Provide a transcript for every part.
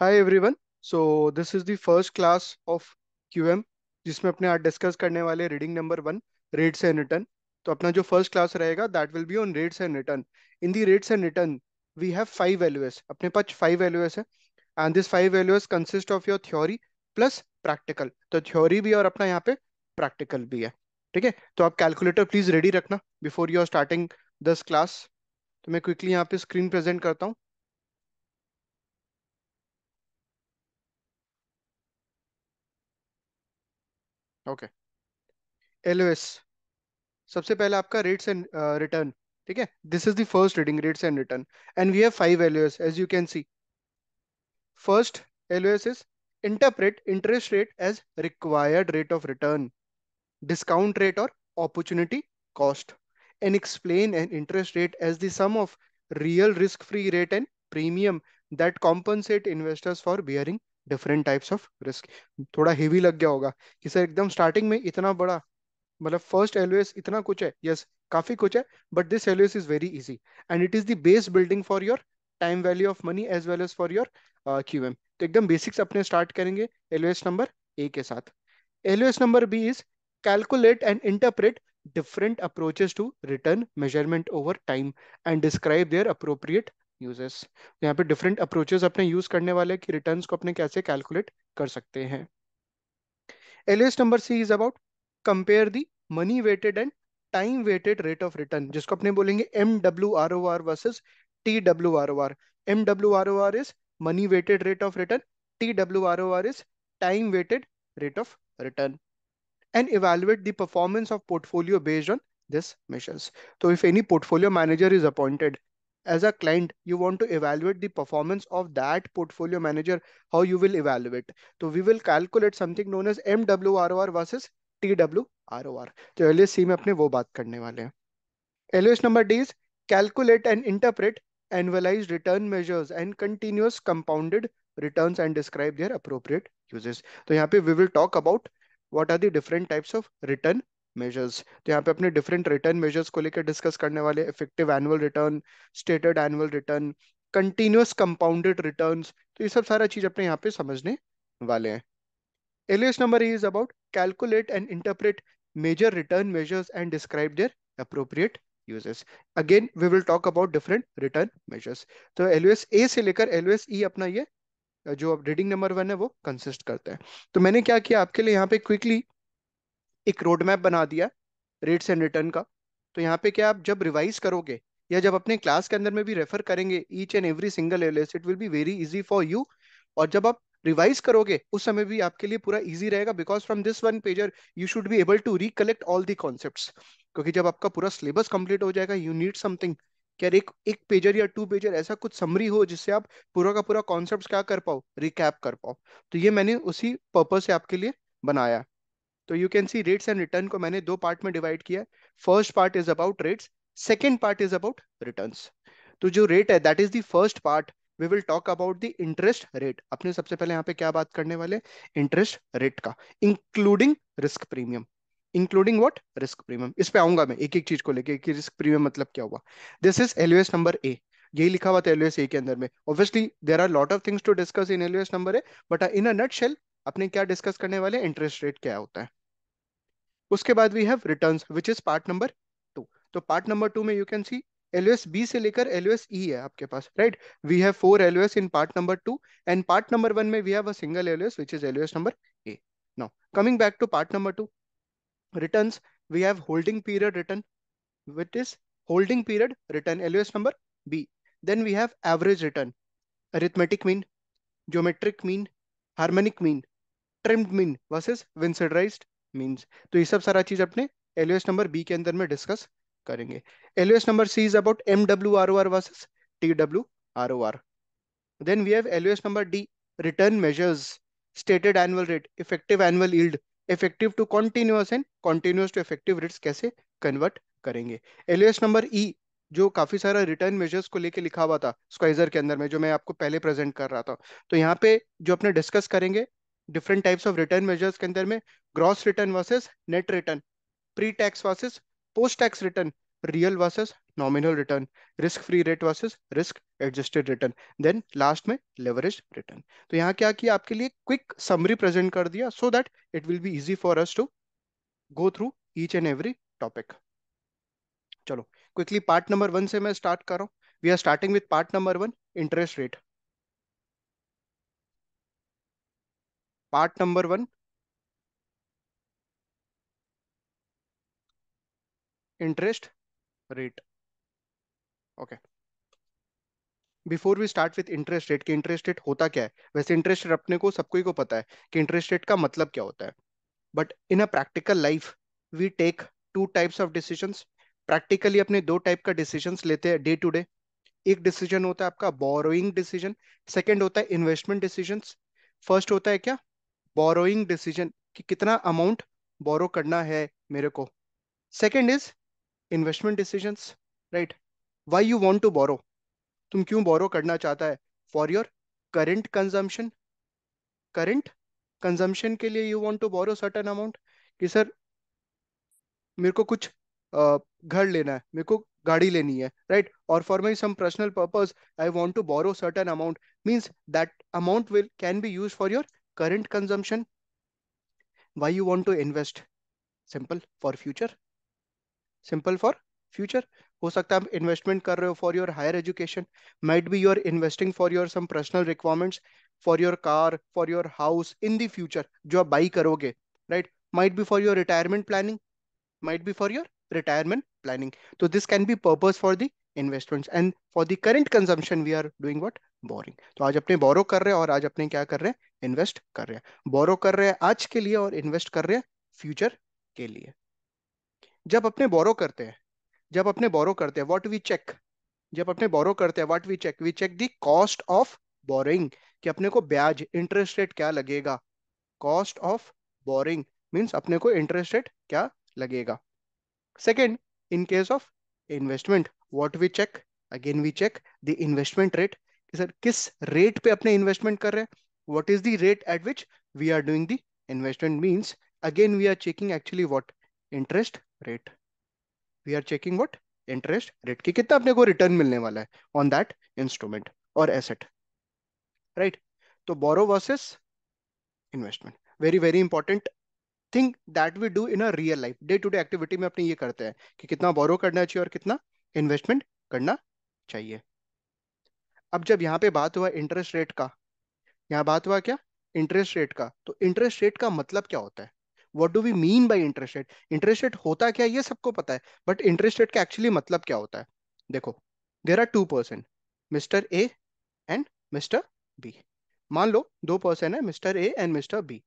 Hi everyone so this is the first class of QM जिसमें अपने आज discuss करने वाले reading number one rates and return तो अपना जो फर्स्ट क्लास रहेगा that will be on rates and return in the rates and return we have five values अपने पास फाइव वैल्यूएस है and this five values consist of your theory plus practical तो theory भी और अपना यहाँ पे प्रैक्टिकल भी है ठीक है तो आप कैलकुलेटर प्लीज रेडी रखना before our starting this class तो मैं क्विकली यहाँ पे स्क्रीन प्रेजेंट करता हूँ Okay, LOS. सबसे पहला आपका रेट्स and uh, return ठीक है this is the first reading rates and return and we have five LOS as you can see first LOS is interpret interest rate as required rate of return, discount rate or opportunity cost, and explain an interest rate as the sum of real risk-free rate and premium that compensate investors for bearing different types of risk थोड़ा heavy लग गया होगा कि sir एकदम starting में इतना बड़ा मतलब फर्स्ट एलओएस इतना कुछ है यस yes, काफी कुछ है but this LOS is very easy and it is the base building for your time value of money as well as for your Q M तो एकदम बेसिक्स अपने स्टार्ट करेंगे एलओएस नंबर ए के साथ LOS number B is calculate and interpret different approaches to return measurement over time and describe their appropriate uses तो यहाँ पे different approaches अपने यूज करने वाले कि रिटर्न को अपने कैसे कैलकुलेट कर सकते हैं LOS number C is about compare the money weighted and time weighted rate of return जिसको अपने बोलेंगे M W R O R versus T W R O R M W R O R is money weighted rate of return T W R O R is time weighted rate of return and evaluate the performance of portfolio based on this measures. तो if any portfolio manager is appointed as a client you want to evaluate the performance of that portfolio manager how you will evaluate so we will calculate something known as mwror versus twror तो lsc में अपने वो बात करने वाले हैं lsc number d is calculate and interpret annualized return measures and continuous compounded returns and describe their appropriate uses So here we will talk about what are the different types of return measures तो यहाँ पे अपने different return measures को लेकर discuss करने वाले effective annual return stated annual return continuous compounded return तो ये सब सारा चीज अपने यहाँ पे समझने वाले हैं LOS number is about calculate and interpret major return measures and describe their appropriate uses again we will talk about different return measures तो LOS ए से लेकर LOS ई e अपना ये जो रीडिंग नंबर वन है वो कंसिस्ट करते हैं तो मैंने क्या किया आपके लिए यहाँ पे क्विकली एक रोड मैप बना दिया रेट्स एंड रिटर्न का तो यहाँ पे क्या आप जब रिवाइज करोगे या जब अपने क्लास के अंदर में भी रेफर करेंगे each and every single LS it will be very easy for you और जब आप रिवाइज करोगे उस समय भी आपके लिए पूरा इजी रहेगा because from this one pager you should be able to recollect all the concept क्योंकि जब आपका पूरा सिलेबस कंप्लीट हो जाएगा यू नीड समथिंग क्या एक एक पेजर या टू पेजर ऐसा कुछ समरी हो जिससे आप पूरा का पूरा कॉन्सेप्ट क्या कर पाओ रिकैप कर पाओ तो ये मैंने उसी पर्पज से आपके लिए बनाया तो you can see rates and return को मैंने दो पार्ट में डिवाइड किया first part is about rates second part is about return तो जो रेट है that is the first part we will talk about the interest rate अपने सबसे पहले यहाँ पे क्या बात करने वाले इंटरेस्ट रेट का including risk premium including what risk premium इस पे आऊंगा मैं एक एक चीज को लेके कि रिस्क प्रीमियम मतलब क्या हुआ this is LOS number A यही लिखा हुआ था एलओएस ए के अंदर में obviously there are lot of things to discuss in LOS number A but in a nutshell अपने क्या डिस्कस करने वाले इंटरेस्ट रेट क्या होता है उसके बाद we have return which is part number two तो पार्ट नंबर टू में you can see L B से लेकर एल ई e है आपके पास right we have four L in part number two and part number one में we have a single L which is L number A now coming back to part number two return we have holding period return which is holding period return L number B then we have average return arithmetic mean geometric mean harmonic mean trimmed mean versus winsorized means तो ये सब सारा चीज अपने LOS number B के अंदर में discuss करेंगे LOS number C is about M W R O R versus T W R O R then we have LOS number D return measures stated annual rate effective annual yield effective to continuous and continuous to effective rates कैसे convert करेंगे LOS number E जो काफी सारा return measures को लेके लिखा हुआ था स्क्वाइजर के अंदर में जो मैं आपको पहले प्रेजेंट कर रहा था तो यहाँ पे जो अपने डिस्कस करेंगे different types of return measures के अंदर में gross return versus net return pre tax versus post tax return real versus nominal return risk free rate versus risk adjusted return then last में लेवरेज रिटर्न तो यहाँ क्या किया आपके लिए क्विक समरी प्रेजेंट कर दिया so that it will be easy for us to go through each and every topic चलो क्विकली पार्ट नंबर वन से मैं स्टार्ट कर रहा हूँ we are starting with part number one interest rate part number one interest rate okay before we start with interest rate कि interest rate होता क्या है वैसे इंटरेस्ट रेट अपने को सबको को पता है कि इंटरेस्ट रेट का मतलब क्या होता है but in a practical life we take two types of decisions practically अपने दो टाइप का डिसीजंस लेते हैं डे टू डे एक डिसीजन होता है आपका बोरोइंग डिसीजन सेकेंड होता है इन्वेस्टमेंट डिसीजन फर्स्ट होता है क्या बोरोइंग डिसीजन कि कितना अमाउंट बोरो करना है मेरे को second is investment decision right why you want to borrow तुम क्यों बोरो करना चाहता है for your current consumption current consumption के लिए you want to borrow certain amount कि सर मेरे को कुछ घर लेना है मेरे को गाड़ी लेनी है राइट और for my some personal purpose I want to borrow certain amount means that amount will can be use for your current consumption why you want to invest simple for future simple for future ho sakta investment kar rahe ho for your higher education might be your investing for your some personal requirements for your car for your house in the future jo aap buy karoge right might be for your retirement planning might be for your retirement planning so this can be purpose for the investment and for the current consumption we are doing what borrowing तो आज अपने बोरो कर रहे हैं और आज अपने क्या कर रहे हैं इन्वेस्ट कर रहे हैं बोरो कर रहे हैं आज के लिए और इन्वेस्ट कर रहे हैं फ्यूचर के लिए जब अपने बोरो करते हैं जब अपने बोरो करते हैं वॉट वी चेक जब अपने बोरो करते हैं what we check we check the cost of borrowing कि अपने को ब्याज इंटरेस्ट रेट क्या लगेगा कॉस्ट ऑफ बोरिंग मीन्स अपने को इंटरेस्ट रेट क्या लगेगा second in case of investment what we check again we check the investment rate sir किस रेट पे अपने इन्वेस्टमेंट कर रहे हैं what is the rate at which we are doing the investment means again we are checking actually what interest rate we are checking what interest rate की कितना अपने को रिटर्न मिलने वाला है ऑन दैट इंस्ट्रूमेंट और एसेट राइट right? तो बोरो versus investment very very important thing that we do in a real life day to day activity में अपने ये करते हैं कि कितना बोरो करना चाहिए और कितना इन्वेस्टमेंट करना चाहिए अब जब यहाँ पे बात हुआ इंटरेस्ट रेट का यहाँ बात हुआ क्या इंटरेस्ट रेट का तो इंटरेस्ट रेट का मतलब क्या होता है what do we mean by interest rate interest rate होता क्या ये सबको पता है बट इंटरेस्ट रेट का एक्चुअली मतलब क्या होता है देखो there are two person mister A and mister B मान लो दो पर्सन है mister A and mister B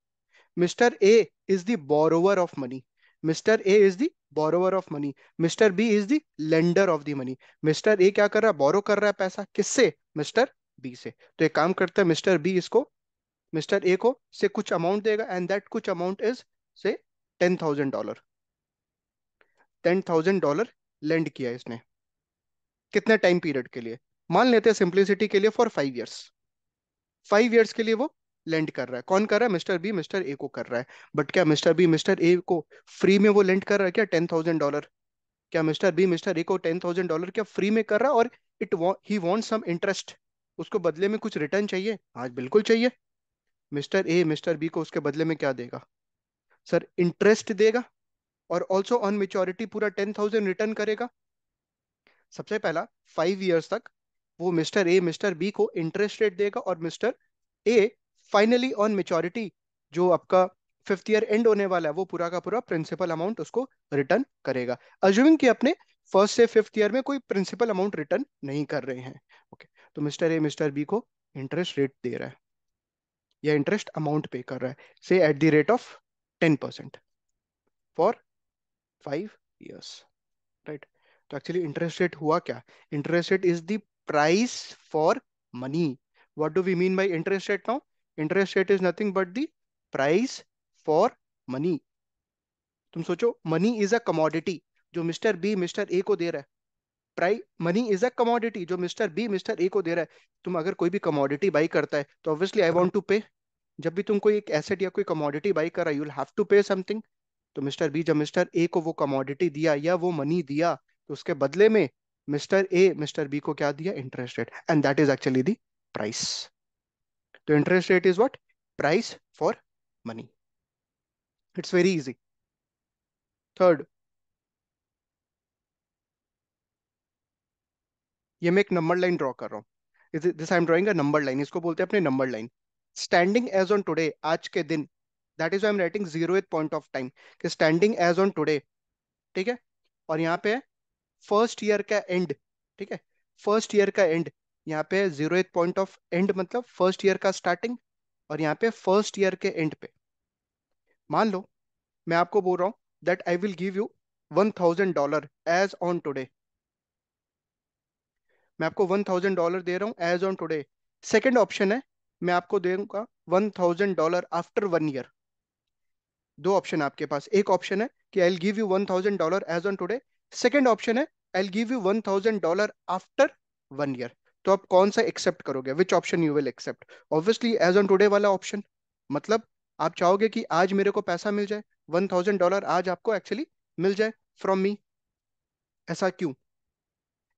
mister A is the borrower of money mister A is the borrower of money mister B is the lender of the money mister A क्या कर रहा है बोरो कर रहा है पैसा किससे मिस्टर बी से तो एक काम करता है मिस्टर बी इसको मिस्टर ए को से कुछ अमाउंट देगा एंड दैट कुछ अमाउंट इज से ten thousand dollar ten thousand dollar lend किया इसने कितने टाइम पीरियड के लिए मान लेते हैं सिंप्लिसिटी के लिए for five years five years के लिए वो लेंड कर रहा है कौन कर रहा है मिस्टर बी मिस्टर ए को कर रहा है बट क्या मिस्टर बी मिस्टर ए को फ्री में वो लेंड कर रहा है क्या टेन थाउजेंड डॉलर क्या मिस्टर बी मिस्टर ए को टेन थाउजेंड डॉलर क्या फ्री में कर रहा है और it he want some interest उसको बदले में कुछ रिटर्न चाहिए आज हाँ, बिल्कुल चाहिए मिस्टर ए मिस्टर बी को उसके बदले में क्या देगा सर इंटरेस्ट देगा और ऑल्सो ऑन मेच्योरिटी पूरा टेन थाउजेंड रिटर्न करेगा सबसे पहला फाइव ईयर्स तक वो मिस्टर ए मिस्टर बी को इंटरेस्ट रेट देगा और mister A finally on maturity जो आपका फिफ्थ ईयर एंड होने वाला है वो पूरा का पूरा प्रिंसिपल अमाउंट उसको रिटर्न करेगा अज्यूमिंग कि अपने फर्स्ट से फिफ्थ ईयर में कोई प्रिंसिपल अमाउंट रिटर्न नहीं कर रहे हैं ओके okay. तो मिस्टर ए मिस्टर बी को इंटरेस्ट रेट दे रहा है या इंटरेस्ट अमाउंट पे कर रहा है से at the rate of ten percent for five years right तो एक्चुअली इंटरेस्ट रेट हुआ क्या interest rate is the price for money what do we mean by interest rate now interest rate is nothing but the price for money तुम सोचो money is a commodity जो mister B mister A को दे रहा है price money is a commodity जो mister B mister A को दे रहा है तुम अगर कोई भी कमोडिटी बाई करता है तो ऑब्वियसली आई वॉन्ट टू पे जब भी तुम कोई एक एसेट या कोई कमोडिटी बाई कर रहा है you have to pay something तो मिस्टर बी जब मिस्टर ए को वो कमोडिटी दिया या वो मनी दिया तो उसके बदले में मिस्टर ए मिस्टर बी को क्या दिया interest rate and that is actually the price तो interest rate is what price for money it's very easy third ये मैं एक नंबर लाइन ड्रॉ कर रहा हूँ this I am drawing number line इसको बोलते हैं अपने number line standing as on today आज के दिन that is I am writing zero point of time कि स्टैंडिंग एज ऑन टुडे ठीक है और यहाँ पे फर्स्ट ईयर का एंड ठीक है फर्स्ट ईयर का एंड यहाँ पे जीरो पॉइंट ऑफ एंड मतलब फर्स्ट ईयर का स्टार्टिंग और यहाँ पे फर्स्ट ईयर के एंड पे मान लो मैं आपको बोल रहा हूँ that I will give you one thousand dollar as on today मैं आपको वन थाउजेंड डॉलर दे रहा हूँ as on today second option है मैं आपको दूंगा one thousand dollar after one year दो ऑप्शन आपके पास एक ऑप्शन है कि I give you one thousand dollar as on today second option है I give you one thousand dollar after one year तो आप कौन सा एक्सेप्ट करोगे which option you will accept obviously as on today वाला option मतलब आप चाहोगे कि आज मेरे को पैसा मिल जाए वन थाउजेंड डॉलर आज आपको एक्चुअली मिल जाए फ्रॉम मी ऐसा क्यों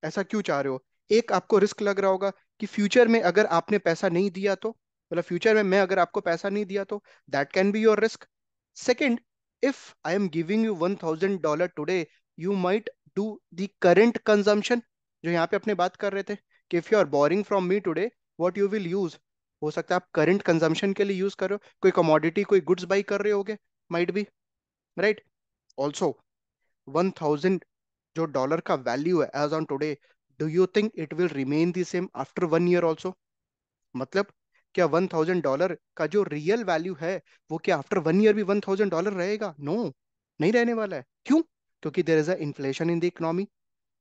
ऐसा क्यों चाह रहे हो एक आपको रिस्क लग रहा होगा कि फ्यूचर में अगर आपने पैसा नहीं दिया तो मतलब फ्यूचर में मैं अगर आपको पैसा नहीं दिया तो that can be your risk second if I am giving you one thousand dollar today you might do the current consumption जो यहाँ पे अपने बात कर रहे थे कि if you are borrowing from me today what you will use हो सकता है आप करंट कंजम्पशन के लिए यूज़ कर रहे हो कोई कमोडिटी कोई गुड्स बाई कर रहे गए might be right also one thousand जो डॉलर का वैल्यू है as on today do you think it will remain the same after one year also मतलब क्या वन थाउजेंड डॉलर का जो रियल वैल्यू है वो क्या आफ्टर वन ईयर भी वन थाउजेंड डॉलर रहेगा नो no, नहीं रहने वाला है क्यों क्योंकि there is a inflation in the economy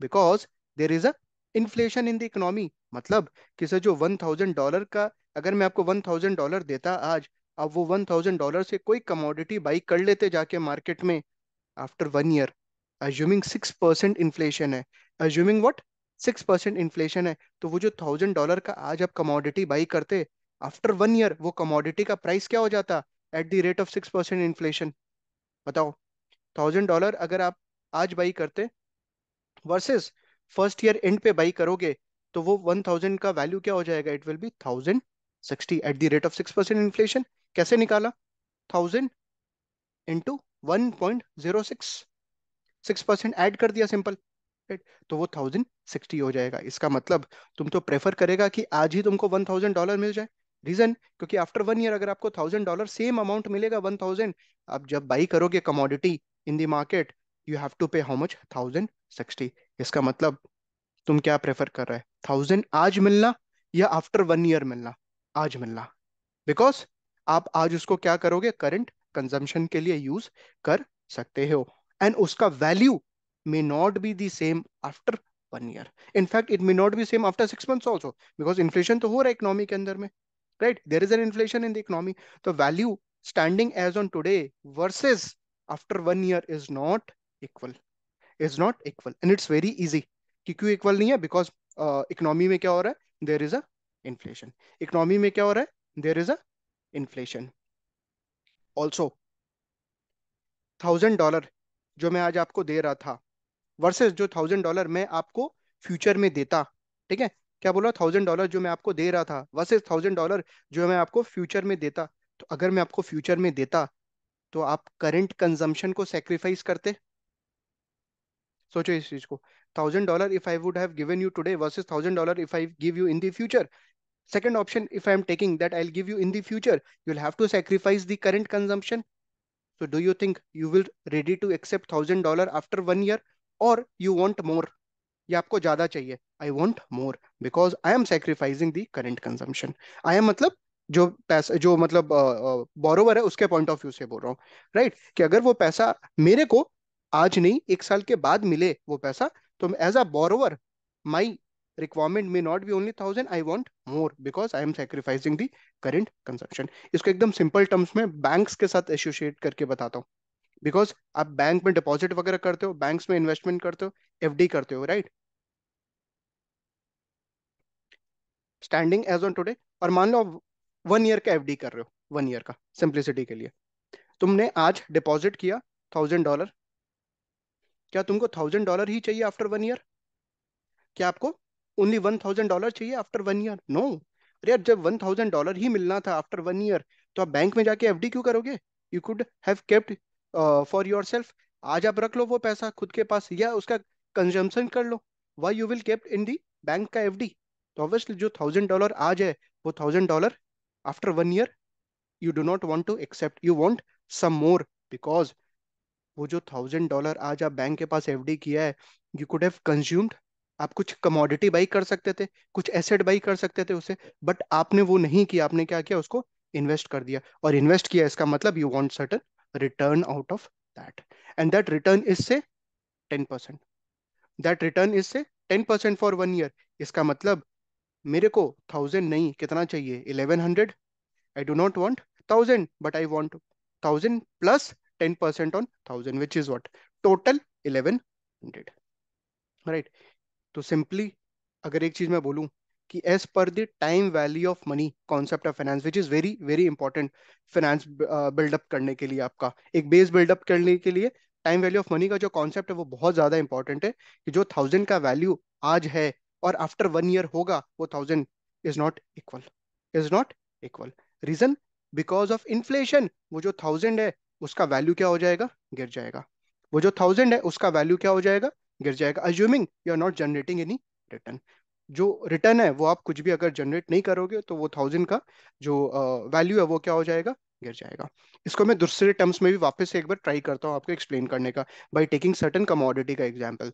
because there is a inflation in the economy मतलब कि सर जो वन थाउजेंड डॉलर का अगर मैं आपको वन थाउजेंड डॉलर देता आज आप वो वन थाउजेंड डॉलर से कोई कमोडिटी बाई कर लेते जाके मार्केट में after one year assuming six percent inflation है assuming what six percent inflation है तो वो जो थाउजेंड डॉलर का आज आप कमोडिटी बाई करते आफ्टर वन ईयर वो कमोडिटी का प्राइस क्या हो जाता at the rate of six percent inflation बताओ थाउजेंड डॉलर अगर आप आज बाई करते वर्सेस फर्स्ट ईयर एंड पे बाई करोगे तो वो वन थाउजेंड का वैल्यू क्या हो जाएगा it will be thousand sixty at the rate of six percent inflation कैसे निकाला thousand into one point zero six six percent add कर दिया सिंपल राइट तो वो थाउजेंड सिक्सटी हो जाएगा इसका मतलब तुम तो प्रेफर करेगा कि आज ही तुमको वन थाउजेंड डॉलर मिल जाए रीजन क्योंकि आफ्टर वन ईयर अगर आपको थाउजेंड डॉलर सेम अमाउंट मिलेगा वन थाउजेंड आप जब बाई करोगे commodity in the market you have to pay how much thousand sixty इसका मतलब तुम क्या प्रेफर कर रहे हैं थाउजेंड आज मिलना या आफ्टर वन ईयर मिलना आज मिलना बिकॉज आप आज उसको क्या करोगे करंट कंजम्पशन के लिए यूज कर सकते हो एंड उसका value may not be the same after one year in fact it may not be same after six months also because inflation तो हो रहा है इकोनॉमी के अंदर में right there is an inflation in the economy तो value standing as on today versus after one year is not equal is not equal and it's very easy कि क्यों इक्वल नहीं है बिकॉज इकोनॉमी uh, में क्या हो रहा है there is a inflation economy में क्या हो रहा है there is a inflation also thousand dollar जो मैं आज आपको दे रहा था वर्सेस जो थाउजेंड डॉलर मैं आपको फ्यूचर में देता ठीक है क्या बोला थाउजेंड डॉलर जो मैं आपको दे रहा था वर्सेज थाउजेंड डॉलर जो मैं आपको फ्यूचर में देता तो अगर मैं आपको फ्यूचर में देता तो आप करंट कंजम्पशन को सेक्रीफाइस करते सोचो इस चीज को thousand dollar if I would have given you today versus thousand dollar if I give you in the future second option if i am taking that i'll give you in the future you'll have to sacrifice the current consumption so do you think you will ready to accept thousand dollar after one year or you want more ये आपको ज्यादा चाहिए I want more because I am sacrificing the current consumption I am मतलब जो पैसा जो मतलब borrower uh, uh, है उसके पॉइंट ऑफ व्यू से बोल रहा हूँ राइट right? कि अगर वो पैसा मेरे को आज नहीं एक साल के बाद मिले वो पैसा तो as a borrower my requirement may not be only thousand I want more because I am sacrificing the current consumption इसको एकदम सिंपल टर्म्स में बैंक के साथ एसोसिएट करके बताता हूँ बिकॉज आप बैंक में डिपॉजिट वगैरह करते हो बैंक में इन्वेस्टमेंट करते हो एफ डी करते हो right standing as on today और मान लो वन ईयर का एफ डी कर रहे हो वन ईयर का सिंप्लिसिटी के लिए तुमने आज डिपॉजिट किया थाउजेंड डॉलर क्या तुमको थाउजेंड डॉलर ही चाहिए आफ्टर वन ईयर क्या आपको ओनली वन थाउजेंड डॉलर चाहिए आफ्टर वन ईयर नो अरे यार जब वन थाउजेंड डॉलर ही मिलना था आफ्टर वन ईयर तो आप बैंक में जाके एफ क्यों करोगे you could have kept for yourself आज आप रख लो वो पैसा खुद के पास या उसका कंजम्पन कर लो why you will kept in the bank का एफ तो ऑब्वियसली जो थाउजेंड डॉलर आज है वो thousand dollar after one year you do not want to accept you want some more because वो जो थाउजेंड डॉलर आज आप बैंक के पास डी किया है यू कुड हैव कंज्यूम्ड आप कुछ कमोडिटी बाई कर सकते थे कुछ एसेट बाई कर सकते थे उसे बट आपने वो नहीं किया आपने क्या किया उसको इन्वेस्ट कर दिया और इन्वेस्ट किया इसका मतलब you want certain return out of that and that return is से ten percent that return is से ten percent for one year इसका मतलब मेरे को थाउजेंड नहीं कितना चाहिए eleven hundred I do not want thousand but I want thousand plus percent on thousand, which is what? Total hundred, Right. So तो simply, अगर एक चीज मैं बोलूं कि as per time value of money concept of finance which is very very important finance buildup करने के लिए आपका एक बेस बिल्डअप करने के लिए टाइम वैल्यू ऑफ मनी का जो कॉन्सेप्ट है वो बहुत ज्यादा इंपॉर्टेंट है कि जो थाउजेंड का वैल्यू आज है और आफ्टर वन ईयर होगा वो thousand is not equal is not equal reason because of inflation वो जो थाउजेंड है उसका वैल्यू क्या हो जाएगा गिर जाएगा वो जो थाउजेंड है उसका वैल्यू क्या हो जाएगा गिर जाएगा assuming you are not generating any return जो रिटर्न है वो आप कुछ भी अगर जनरेट नहीं करोगे तो वो थाउजेंड का जो वैल्यू uh, है वो क्या हो जाएगा गिर जाएगा इसको मैं दूसरे टर्म्स में भी वापस एक बार ट्राई करता हूँ आपको एक्सप्लेन करने का बाई टेकिंग सर्टन कमोडिटी का एग्जाम्पल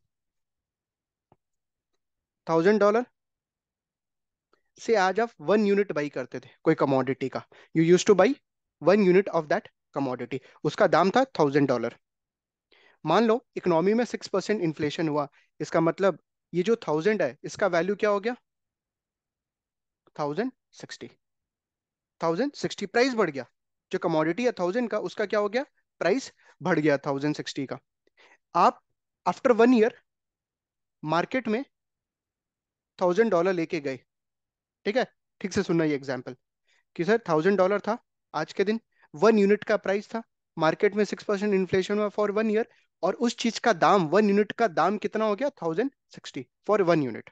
थाउजेंड डॉलर से आज आप वन यूनिट बाई करते थे कोई कमोडिटी का you use to buy one unit of that commodity उसका दाम था थाउजेंड डॉलर मान लो इकोनॉमी में सिक्स परसेंट इन्फ्लेशन हुआ इसका मतलब ये जो थाउजेंड है इसका वैल्यू क्या हो गया thousand sixty thousand sixty price बढ़ गया जो कमोडिटी है थाउजेंड का उसका क्या हो गया प्राइस बढ़ गया थाउजेंड सिक्सटी का आप आफ्टर वन ईयर मार्केट में थाउजेंड डॉलर लेके गए ठीक है ठीक से सुनना ये एग्जाम्पल कि सर थाउजेंड डॉलर था आज के दिन वन यूनिट का प्राइस था मार्केट में सिक्स परसेंट इन्फ्लेशन हुआ फॉर वन ईयर और उस चीज का दाम वन यूनिट का दाम कितना हो गया thousand sixty for one unit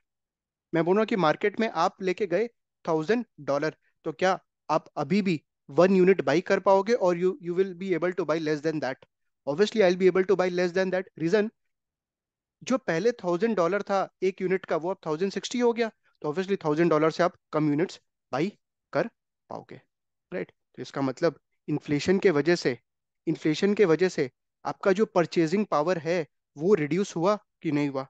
मैं बोल रहा हूँ कि मार्केट में आप लेके गए थाउजेंड डॉलर तो क्या आप अभी भी वन यूनिट बाई कर पाओगे और you you will be able to buy less than that obviously I be able to buy less than that reason जो पहले थाउजेंड डॉलर था एक यूनिट का वो अब थाउजेंड सिक्सटी हो गया तो ऑब्वियसली थाउजेंड डॉलर से आप कम यूनिट्स बाई कर पाओगे राइट right? तो इसका मतलब इन्फ्लेशन के वजह से इन्फ्लेशन के वजह से आपका जो परचेजिंग पावर है वो रिड्यूस हुआ कि नहीं हुआ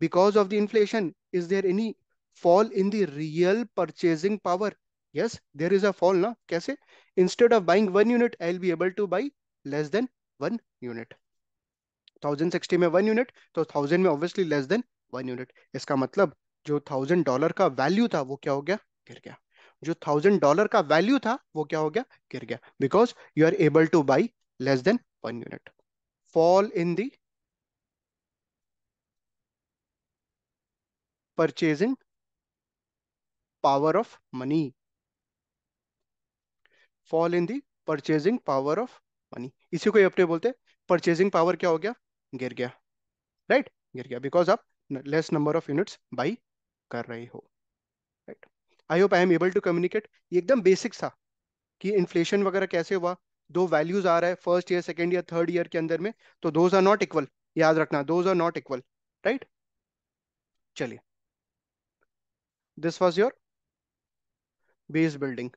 because of the inflation is there any fall in the real purchasing power yes there is a fall ना कैसे instead of buying one unit I will be able to buy less than one unit thousand sixty में one unit तो thousand में obviously less than one unit इसका मतलब जो thousand dollar का value था वो क्या हो गया गिर गया जो थाउजेंड डॉलर का वैल्यू था वो क्या हो गया गिर गया because you are able to buy less than one unit fall in the purchase power of money fall in the purchasing power of money इसी को अपने बोलते परचेजिंग पावर क्या हो गया गिर गया राइट right? गिर गया बिकॉज आप less number of units buy कर रहे हो I hope I am able to communicate ये एकदम बेसिक था कि इन्फ्लेशन वगैरह कैसे हुआ दो वैल्यूज आ रहा है first year second year third year के अंदर में तो दोज आर नॉट इक्वल याद रखना those are not equal right चलिए this was your base building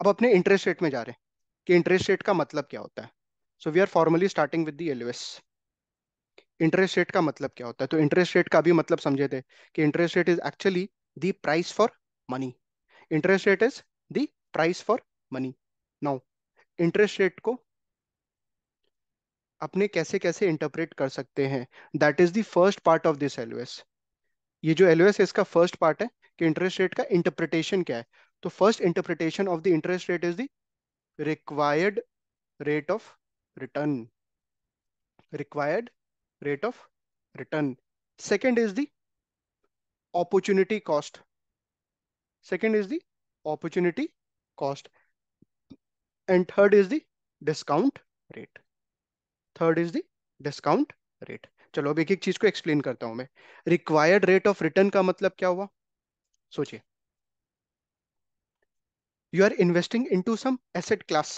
अब अपने इंटरेस्ट रेट में जा रहे हैं कि इंटरेस्ट रेट का मतलब क्या होता है so we are formally starting with the LOS interest rate का मतलब क्या होता है तो इंटरेस्ट रेट का भी मतलब समझे थे कि interest rate is actually the price for money interest rate is the price for money now interest rate को अपने कैसे कैसे इंटरप्रेट कर सकते हैं that is the first part of this LOS ये जो एलओएस है इसका फर्स्ट पार्ट है कि इंटरेस्ट रेट का इंटरप्रिटेशन क्या है तो first interpretation of the interest rate is the required rate of return required rate of return. Second is the opportunity cost. Second is the opportunity cost. And third is the discount rate. Third is the discount rate. चलो अब एक एक चीज को explain करता हूं मैं required rate of return का मतलब क्या हुआ सोचिए you are investing into some asset class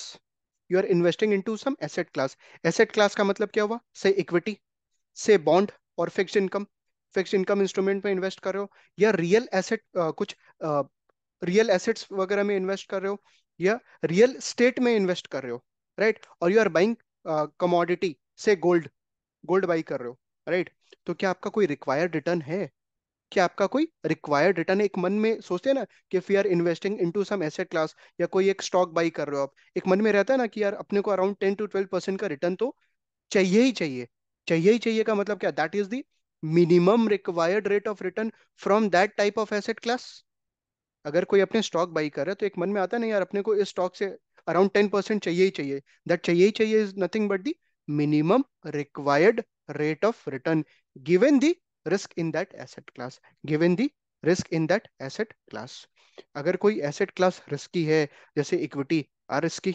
you are investing into some asset class asset class का मतलब क्या हुआ say equity से बॉन्ड और fix income fix income instrument में इन्वेस्ट कर रहे हो या रियल एसेट कुछ रियल एसेट्स वगैरह में इन्वेस्ट कर रहे हो या रियल स्टेट में इन्वेस्ट कर रहे हो राइट और you are buying commodity say gold gold buy कर रहे हो राइट right? तो क्या आपका कोई रिक्वायर्ड रिटर्न है क्या आपका कोई रिक्वायर्ड रिटर्न एक मन में सोचते हैं ना कि if you are investing into some asset class या कोई एक स्टॉक बाई कर रहे हो आप एक मन में रहता है ना कि यार अपने को around ten to twelve percent का रिटर्न तो चाहिए ही चाहिए चाहिए ही चाहिए का मतलब क्या that is the minimum required rate of return from that type of asset class अगर कोई अपने स्टॉक बाई कर रहा है तो एक मन में आता नहीं यार अपने को इस स्टॉक से अराउंड टेन परसेंट चाहिए ही चाहिए दैट चाहिए ही चाहिए is nothing but the minimum required rate of return given the risk in that asset class given the risk in that asset class अगर कोई एसेट क्लास रिस्की है जैसे equity are risky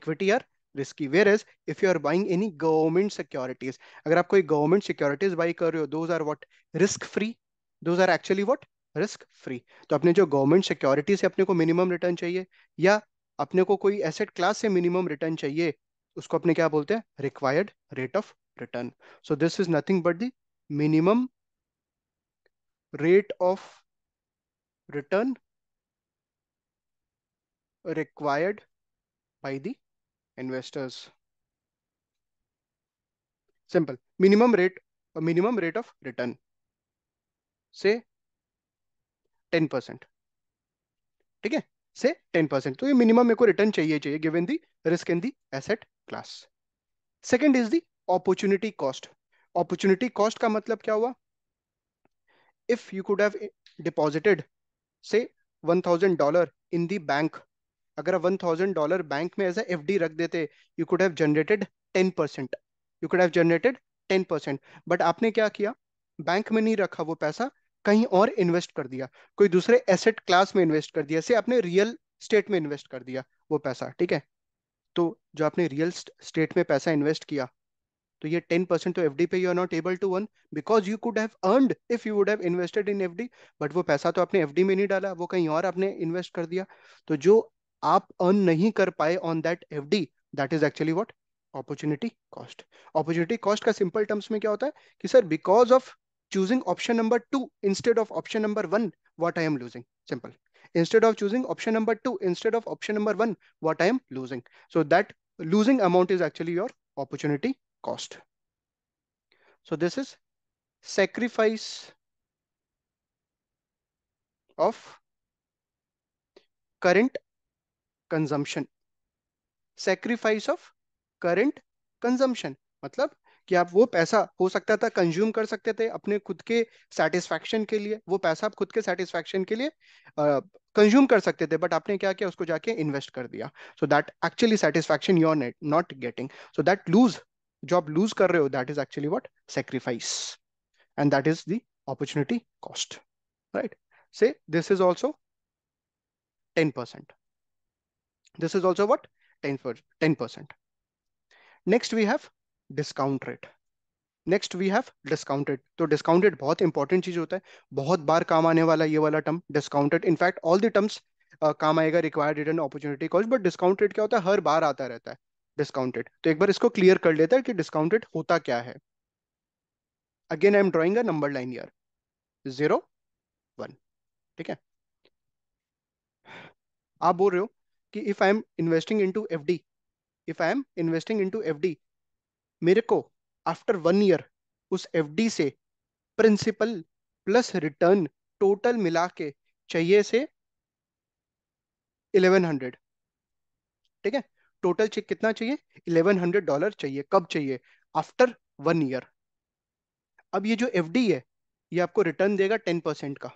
equity are risky whereas if you are buying any government securities अगर आप कोई government securities buy कर रहे हो, those are what risk free those are actually what risk free तो अपने जो government securities है, अपने को minimum return चाहिए, या अपने को कोई asset class से minimum return चाहिए उसको अपने क्या बोलते हैं Required rate of return. So this is nothing but the minimum rate of return required by the investors. Simple. Minimum rate, a minimum rate of return. Say 10%. ठीक है से 10% तो ये मिनिमम मेरे को रिटर्न चाहिए चाहिए given the risk in the asset class second is the opportunity cost opportunity cost का मतलब क्या हुआ if you could have deposited say 1000 dollar in the bank अगर वन थाउजेंड डॉलर बैंक में एज ए एफ रख देते you could have generated ten percent you could have generated ten percent but आपने क्या किया बैंक में नहीं रखा वो पैसा कहीं और इन्वेस्ट कर दिया कोई दूसरे एसेट क्लास में इन्वेस्ट कर दिया से आपने रियल स्टेट में इन्वेस्ट कर दिया वो पैसा ठीक है तो जो आपने रियल स्टेट में पैसा इन्वेस्ट किया तो ये टेन परसेंट तो एफ डी पे you are not able to one because you could have earned if you would have invested in F but वो पैसा तो आपने एफ में नहीं डाला वो कहीं और आपने इन्वेस्ट कर दिया तो जो आप अर्न नहीं कर पाए on that F D that is actually what opportunity cost opportunity cost का सिंपल टर्म्स में क्या होता है कि sir because of choosing option number 2 instead of option number 1 what i am losing simple instead of choosing option number 2 instead of option number 1 what i am losing so that losing amount is actually your opportunity cost so this is sacrifice of current consumption sacrifice of current consumption मतलब कि आप वो पैसा हो सकता था consume कर सकते थे अपने खुद के सेटिस्फैक्शन के लिए वो पैसा आप खुद के सेटिस्फैक्शन के लिए कंज्यूम uh, कर सकते थे बट आपने क्या किया उसको जाके इन्वेस्ट कर दिया so that actually satisfaction you are not getting so that lose जो आप लूज कर रहे हो that is actually what sacrifice and that is the opportunity cost right say this is also ten percent This is also what? 10%. Next we have discount rate. Next we have discounted तो discounted बहुत important चीज होता है बहुत बार काम आने वाला ये वाला term discounted in fact all the terms काम आएगा required return opportunity cost but discounted क्या होता है हर बार आता रहता है डिस्काउंटेड तो एक बार इसको क्लियर कर लेता है कि डिस्काउंटेड होता क्या है again I am drawing a number line year zero one ठीक है आप बोल रहे हो कि if I am investing into FD if I am investing into FD मेरे को आफ्टर वन ईयर उस एफडी से प्रिंसिपल प्लस रिटर्न टोटल मिला के चाहिए से इलेवन हंड्रेड ठीक है टोटल चेक कितना चाहिए इलेवन हंड्रेड डॉलर चाहिए कब चाहिए आफ्टर वन ईयर अब ये जो एफ है ये आपको रिटर्न देगा टेन परसेंट का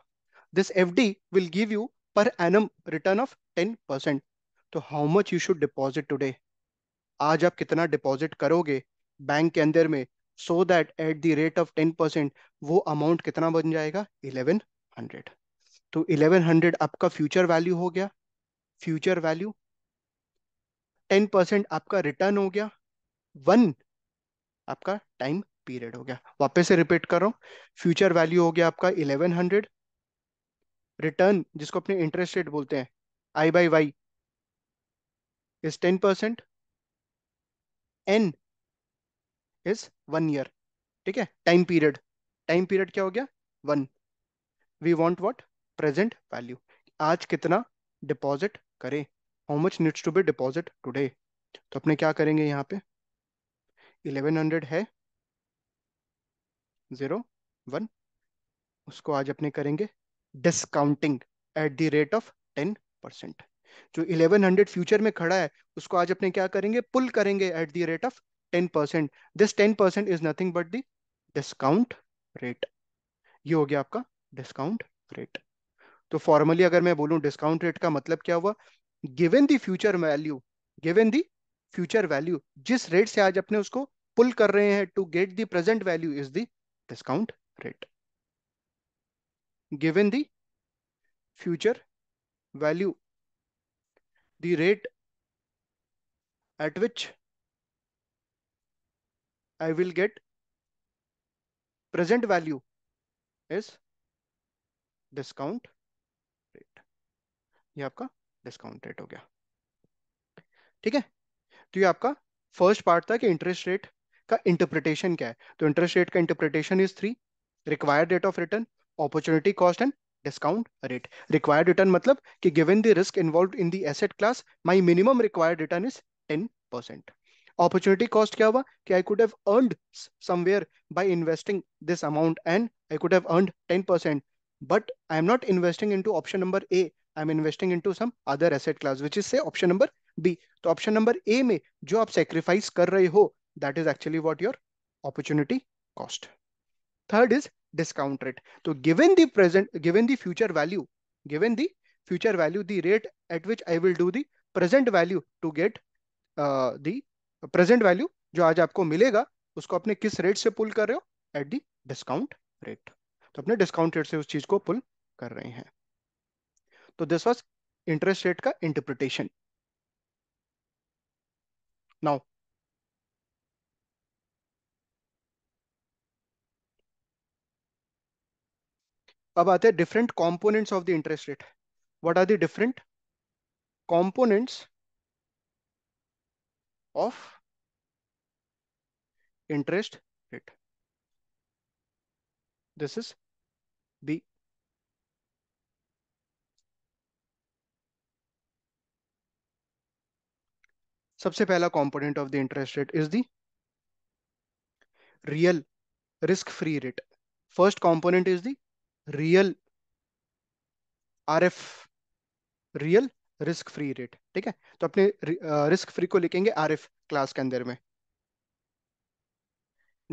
this F will give you per annum return of ten percent तो how much you should deposit today आज आप कितना डिपॉजिट करोगे बैंक के अंदर में so that at the rate of ten percent वो अमाउंट कितना बन जाएगा इलेवन हंड्रेड तो इलेवन हंड्रेड आपका फ्यूचर वैल्यू हो गया फ्यूचर वैल्यू टेन परसेंट आपका रिटर्न हो गया वन आपका टाइम पीरियड हो गया वापस से रिपीट कर रहा हूँ फ्यूचर वैल्यू हो गया आपका इलेवन हंड्रेड रिटर्न जिसको अपने इंटरेस्ट रेट बोलते हैं I by Y is 10% n is one year ठीक है टाइम पीरियड टाइम पीरियड क्या हो गया one we want what present value आज कितना डिपॉजिट करें how much needs to be deposit today तो अपने क्या करेंगे यहाँ पे 1100 है जीरो वन उसको आज अपने करेंगे discounting at the rate of ten percent जो 1100 फ्यूचर में खड़ा है उसको आज अपने क्या करेंगे पुल करेंगे at the rate of 10% percent this 10% percent is nothing but discount rate ये हो गया आपका डिस्काउंट रेट तो फॉर्मली अगर मैं बोलूं डिस्काउंट रेट का मतलब क्या हुआ given the future value given the future value जिस रेट से आज अपने उसको पुल कर रहे हैं to get the present value is the discount rate given the future value the rate at which I will get present value is discount rate. ये आपका डिस्काउंट रेट हो गया ठीक है तो ये आपका फर्स्ट पार्ट था कि इंटरेस्ट रेट का इंटरप्रिटेशन क्या है तो इंटरेस्ट रेट का interpretation is three required rate of return opportunity cost and discount rate required return मतलब कि given the risk involve in the asset class my minimum required return is 10 percent cost क्या हुआ कि I could have earned somewhere by investing this amount and I could have earned 10 but I am not investing into option number A I am investing into some other asset class which is say option number B तो option number A में जो आप sacrifice कर रहे हो that is actually what your opportunity cost third is discount rate. So given the present, given the future value, given the future value, the rate at which I will do the present value to get uh, the present value जो आज आपको मिलेगा उसको अपने किस rate से pull कर रहे हो at the discount rate तो अपने discount rate से उस चीज को pull कर रहे हैं तो this was interest rate का interpretation now अब आते हैं different components of the interest rate. What are the different components of interest rate. This is the सबसे पहला component of the interest rate is the real risk free rate. First component is the real RF real risk free rate ठीक है तो अपने risk free को लिखेंगे RF class के अंदर में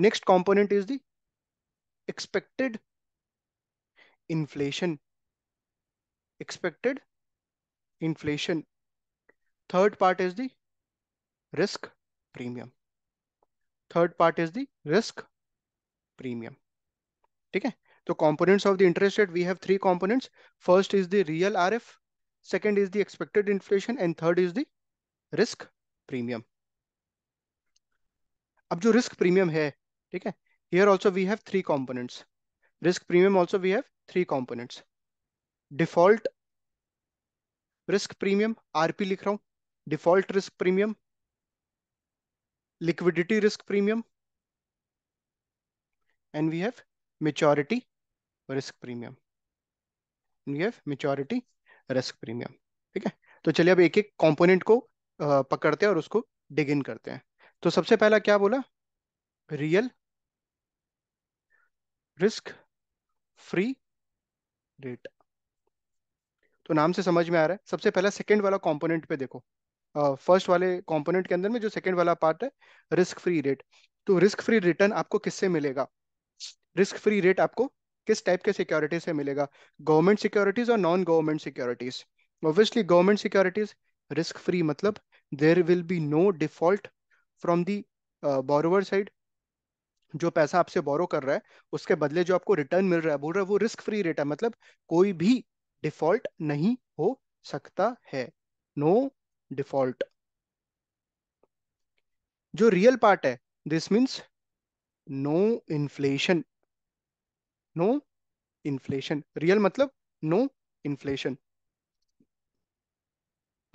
next component is the expected inflation expected inflation third part is the risk premium third part is the risk premium ठीक है So, components of the interest rate, we have three components. First is the real RF, second is the expected inflation, and third is the risk premium. Now, the risk premium is Here also we have three components. Risk premium also we have three components. Default risk premium, RP Default risk premium, liquidity risk premium, and we have maturity risk premium we maturity risk premium ठीक है तो चलिए अब एक एक component को पकड़ते हैं और उसको डिग इन करते हैं तो सबसे पहला क्या बोला रियल रिस्क फ्री रेट तो नाम से समझ में आ रहा है सबसे पहला सेकंड वाला कंपोनेंट पे देखो फर्स्ट uh, वाले कंपोनेंट के अंदर में जो सेकंड वाला पार्ट है रिस्क फ्री रेट तो रिस्क फ्री रिटर्न आपको किससे मिलेगा रिस्क फ्री रेट आपको किस टाइप के सिक्योरिटीज से मिलेगा गवर्नमेंट सिक्योरिटीज और non government securities obviously government securities risk free मतलब there will be no default from the borrower side जो पैसा आपसे बोरो कर रहा है उसके बदले जो आपको रिटर्न मिल रहा है बोल रहा है वो रिस्क फ्री रेट है मतलब कोई भी डिफॉल्ट नहीं हो सकता है नो डिफॉल्ट जो रियल पार्ट है this means no inflation no inflation real मतलब नो इन्फ्लेशन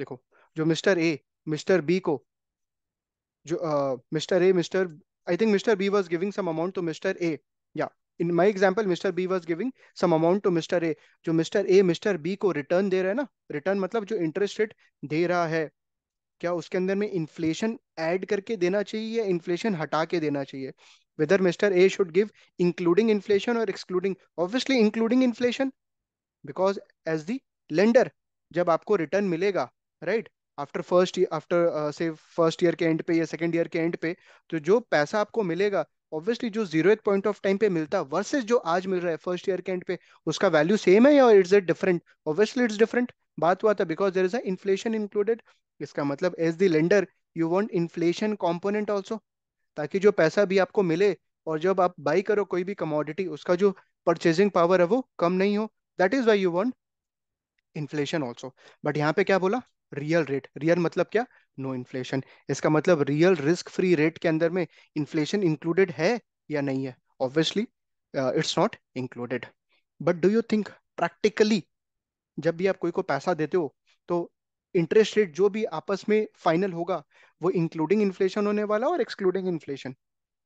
देखो जो मिस्टर ए मिस्टर बी को जो mister A mister I think mister B was giving some amount to mister A या in my example mister B was giving some amount to mister A जो mister A mister B को return दे रहा है ना return मतलब जो interest rate दे रहा है क्या उसके अंदर में इन्फ्लेशन ऐड करके देना चाहिए या इन्फ्लेशन हटा के देना चाहिए whether Mr. A should give including inflation or excluding. Obviously, including inflation because as the lender, जब आपको return मिलेगा, right? आफ्टर फर्स्ट आफ्टर से फर्स्ट ईयर के एंड पे या सेकेंड ईयर के एंड पे तो जो पैसा आपको मिलेगा ऑब्वियसली जो जीरो पॉइंट ऑफ टाइम पे मिलता वर्सेस जो आज मिल रहा है फर्स्ट ईयर के एंड पे उसका वैल्यू सेम है या it's it different obviously it's different बात हुआ था because there is a inflation included इसका मतलब as the lender you want inflation component also ताकि जो पैसा भी आपको मिले और जब आप बाई करो कोई भी कमोडिटी उसका जो परचेजिंग पावर है वो कम नहीं हो that is why you want inflation also but यहाँ पे क्या बोला रियल रेट रियल मतलब क्या नो no इन्फ्लेशन इसका मतलब रियल रिस्क फ्री रेट के अंदर में इन्फ्लेशन इंक्लूडेड है या नहीं है obviously it's not included but do you think practically जब भी आप कोई को पैसा देते हो तो इंटरेस्ट रेट जो भी आपस में फाइनल होगा वो इंक्लूडिंग इन्फ्लेशन होने वाला और excluding inflation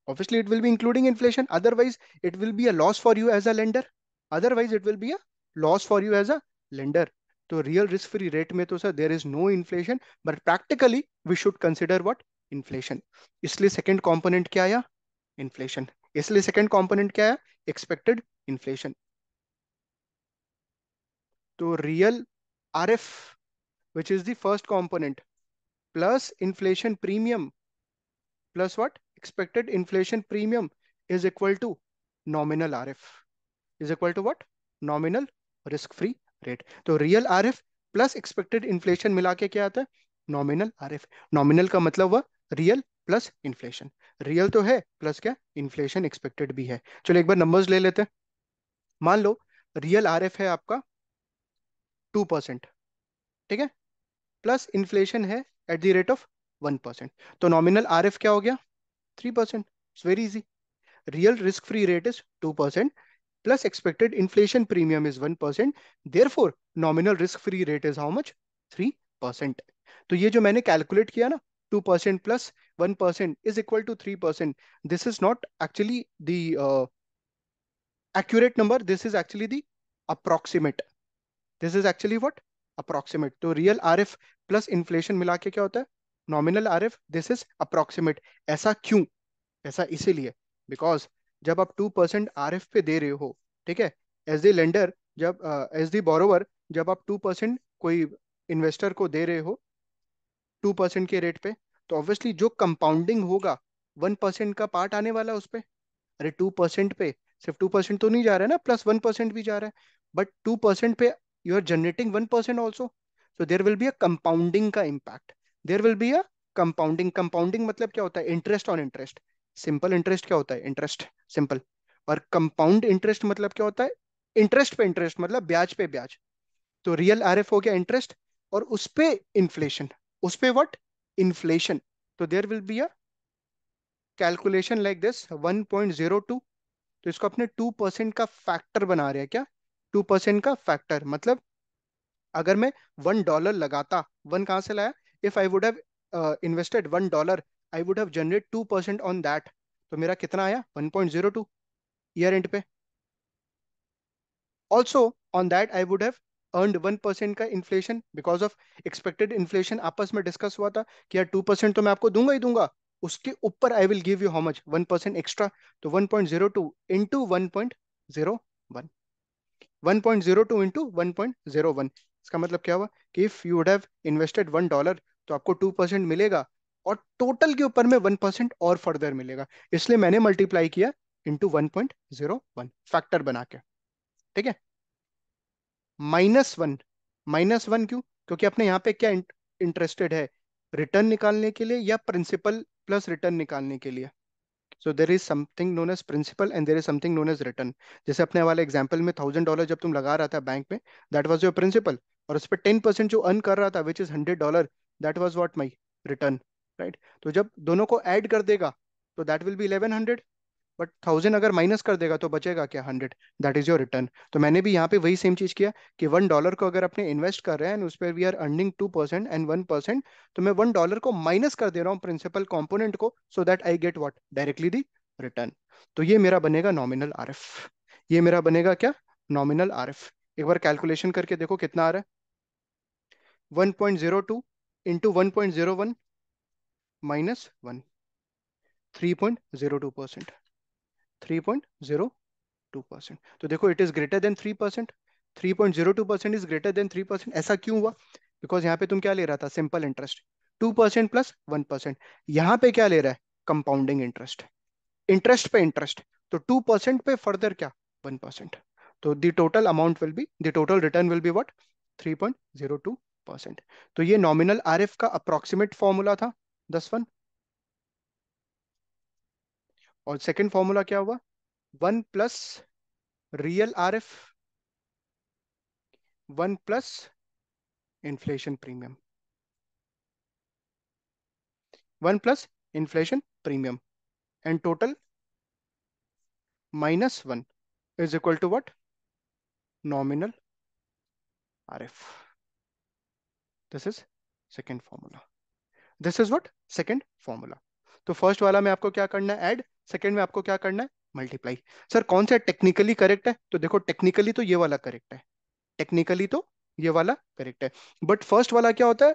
obviously it will be including inflation otherwise it will be a loss for you as a lender otherwise it will be a loss for you as a lender तो real risk free rate में तो sir there is no inflation but practically we should consider what inflation इसलिए second component क्या आया inflation इसलिए second component क्या आया expected inflation तो real R F which is the first component, plus inflation premium, plus what? Expected inflation premium is equal to nominal RF, is equal to what? Nominal risk-free rate. so real RF plus expected inflation mila ke kya aata है? Nominal RF. Nominal ka matlab hua real plus inflation real to hai plus kya inflation expected bhi hai chalo ek bar numbers le lete हैं मान लो real RF है आपका two percent ठीक है plus inflation है at the rate of one percent तो nominal R क्या हो गया three percent it's very easy real risk free rate is two percent plus expected inflation premium is one percent is for nominal risk free rate is how much three percent तो ये जो मैंने calculate किया ना two percent plus one percent is equal to three percent this is not actually the accurate number this is actually the approximate this is actually what approximate तो real R F plus inflation मिला के क्या होता है nominal R F this is approximate ऐसा क्यों ऐसा इसीलिए बिकॉज जब आप टू परसेंट आर एफ पे दे रहे हो ठीक है एज दी लेंडर जब एज दी बोरोवर जब आप टू परसेंट कोई इन्वेस्टर को दे रहे हो टू परसेंट के रेट पे तो ऑब्वियसली जो कंपाउंडिंग होगा वन परसेंट का पार्ट आने वाला है उस पर अरे टू परसेंट पे सिर्फ टू परसेंट तो नहीं जा रहा है ना प्लस वन परसेंट भी जा रहा है बट टू परसेंट पे you are generating 1% also so there will be a compounding ka impact there will be a compounding compounding matlab kya hota hai interest on interest simple interest kya hota hai interest simple और compound interest matlab kya hota hai interest pe interest matlab ब्याज pe ब्याज तो real rf ho gaya interest और us pe inflation us pe what inflation so there will be a calculation like this 1.02 तो इसको अपने 2 percent का factor बना रहे हैं क्या टू परसेंट का फैक्टर मतलब अगर मैं वन डॉलर लगाता वन कहां से लाया if I would have invested one dollar I would have generate two percent on that तो मेरा कितना आया one point zero two year end पे also on that I would have earned one percent का inflation because of expected inflation आपस में discuss हुआ था कि यार टू परसेंट तो मैं आपको दूंगा ही दूंगा उसके ऊपर I will give you how much one percent extra तो one point zero two into one point zero one one point zero two into one point zero one इसका मतलब क्या हुआ कि if you have invested one dollar तो आपको two percent मिलेगा और टोटल के ऊपर में वन परसेंट और फर्दर मिलेगा इसलिए मैंने मल्टीप्लाई किया into one point zero one factor बना के ठीक है माइनस वन माइनस वन क्यों क्योंकि अपने यहाँ पे क्या इंटरेस्टेड है रिटर्न निकालने के लिए या प्रिंसिपल प्लस रिटर्न निकालने के लिए so there is something known as principal and there is something known as return जैसे अपने वाले एग्जाम्पल में थाउजेंड डॉलर जब तुम लगा रहा था बैंक में दैट वॉज योर प्रिंसिपल और उस पर टेन परसेंट जो अर्न कर रहा था which is hundred dollar that was what my return right तो जब दोनों को एड कर देगा तो that will be eleven hundred but thousand अगर माइनस कर देगा तो बचेगा क्या hundred that is your return तो मैंने भी यहाँ पे वही सेम चीज किया कि वन डॉलर को अगर अपने इन्वेस्ट कर रहे हैं उस पर we are earning two percent and one percent तो मैं वन डॉलर को माइनस कर दे रहा हूँ प्रिंसिपल कॉम्पोनेंट को so that I get what directly the return तो ये मेरा बनेगा नॉमिनल आर ये मेरा बनेगा क्या नॉमिनल आर एक बार कैलकुलेशन करके देखो कितना आ रहा है one point zero two into one point zero one minus one three point zero two percent 3.02 percent तो देखो it is greater than 3 percent 3.02 percent is greater than 3 percent ऐसा क्यों हुआ बिकॉज यहाँ पे तुम क्या ले रहा था simple interest 2 percent plus one percent यहाँ पे क्या ले रहा है कंपाउंडिंग इंटरेस्ट इंटरेस्ट पे इंटरेस्ट तो 2 परसेंट पे फर्दर क्या 1 परसेंट तो the total amount will be the total return will be what 3.02 percent तो ये नॉमिनल आर का अप्रोक्सीमेट फॉर्मूला था दस वन और सेकंड फॉर्मूला क्या हुआ one plus real R F one plus inflation premium one plus inflation premium and total minus one is equal to what nominal R F this is second formula this is what second formula तो first वाला में आपको क्या करना है Ed second में आपको क्या करना है मल्टीप्लाई सर कौन सा टेक्निकली करेक्ट है तो देखो टेक्निकली तो ये वाला करेक्ट है टेक्निकली तो ये वाला करेक्ट है बट फर्स्ट वाला क्या होता है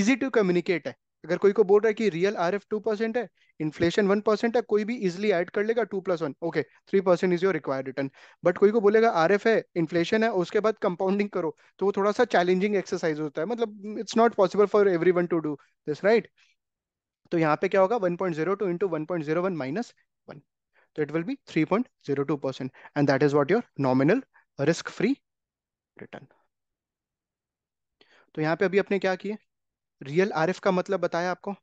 इजी टू कम्युनिकेट है अगर कोई को बोल रहा है कि real R F two percent है इन्फ्लेशन वन परसेंट है कोई भी इजिली ऐड कर लेगा two plus one okay three percent is your required return but कोई को बोलेगा आर एफ है इन्फ्लेशन है उसके बाद कंपाउंडिंग करो तो वो थोड़ा सा चैलेंजिंग एक्सरसाइज होता है मतलब it's not possible for everyone to do this right तो यहाँ पे क्या होगा 1.02 point zero two into one point zero one minus one तो it will be three point zero two percent and that is what your nominal risk free return तो यहाँ पे अभी अपने क्या किए रियल आर का मतलब बताया आपको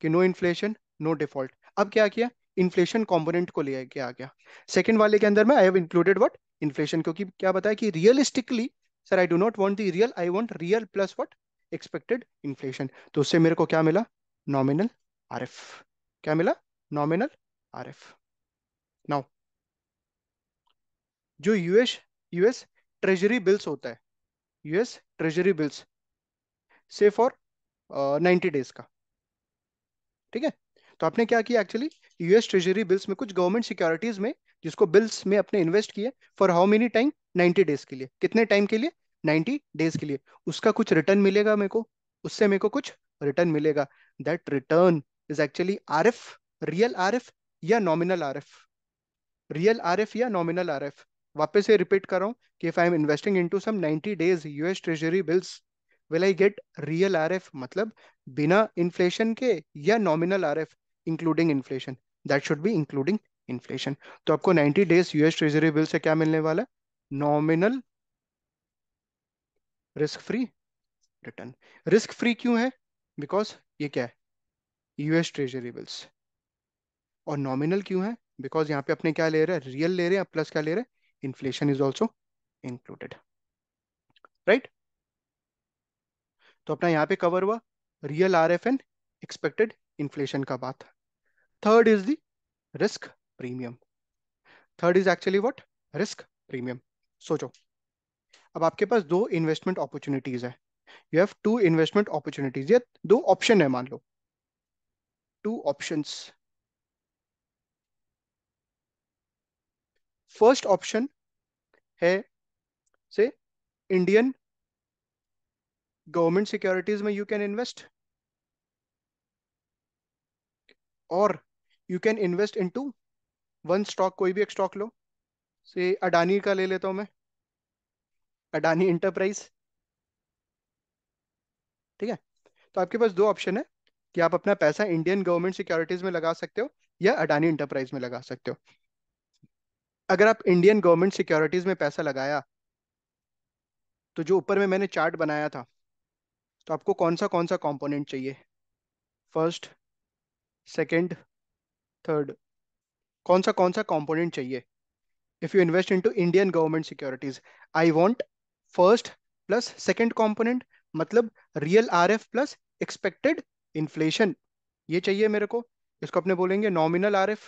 कि नो इन्फ्लेशन नो डिफॉल्ट अब क्या किया इन्फ्लेशन कॉम्पोनेंट को लिया क्या आ गया सेकेंड वाले के अंदर में I have included what inflation क्योंकि क्या बताया कि realistically sir I do not want the real I want real plus what expected inflation तो उससे मेरे को क्या मिला नॉमिनल आर एफ क्या मिला नॉमिनल आर एफ नाउ जो यूएस यूएस ट्रेजरी बिल्स होता है यूएस ट्रेजरी बिल्स से फॉर नाइन्टी डेज का ठीक है तो आपने क्या किया एक्चुअली यूएस ट्रेजरी बिल्स में कुछ गवर्नमेंट सिक्योरिटीज में जिसको बिल्स में अपने इन्वेस्ट किए for how many time ninety days के लिए कितने टाइम के लिए नाइनटी डेज के लिए उसका कुछ रिटर्न मिलेगा मेरे को उससे मेरे को कुछ रिटर्न मिलेगा that return is actually R F real R F या nominal R F real R F या नॉमिनल आर एफ वापस से रिपीट कर रहा हूँ कि if I am investing into some ninety days US treasury bills will I get real R F मतलब बिना इन्फ्लेशन के या nominal R F including inflation that should be including inflation तो आपको ninety days US treasury bill से क्या मिलने वाला है nominal risk free return risk free क्यों है बिकॉज ये क्या है यूएस ट्रेजरी बिल्स और नॉमिनल क्यों है बिकॉज यहाँ पे अपने क्या ले रहे हैं रियल ले रहे हैं प्लस क्या ले रहे हैं inflation is also included right तो अपना यहाँ पे कवर हुआ real R F and expected inflation का बात third is the risk premium third is actually what risk premium सोचो अब आपके पास दो इन्वेस्टमेंट अपॉर्चुनिटीज है you have two investment opportunities ये दो ऑप्शन है मान लो टू ऑप्शंस फर्स्ट ऑप्शन है से इंडियन गवर्नमेंट सिक्योरिटीज में यू कैन इन्वेस्ट और you can invest into one stock कोई भी एक स्टॉक लो से अडानी का ले लेता हूं मैं अडानी इंटरप्राइज ठीक है तो आपके पास दो ऑप्शन है कि आप अपना पैसा इंडियन गवर्नमेंट सिक्योरिटीज में लगा सकते हो या अडानी इंटरप्राइज में लगा सकते हो अगर आप इंडियन गवर्नमेंट सिक्योरिटीज में पैसा लगाया तो जो ऊपर में मैंने चार्ट बनाया था तो आपको कौन सा कौन सा कंपोनेंट चाहिए फर्स्ट सेकंड थर्ड कौन सा कौन सा कंपोनेंट चाहिए if you invest into Indian government securities I want first plus second component मतलब real R F plus expected inflation ये चाहिए मेरे को इसको अपने बोलेंगे नॉमिनल आर एफ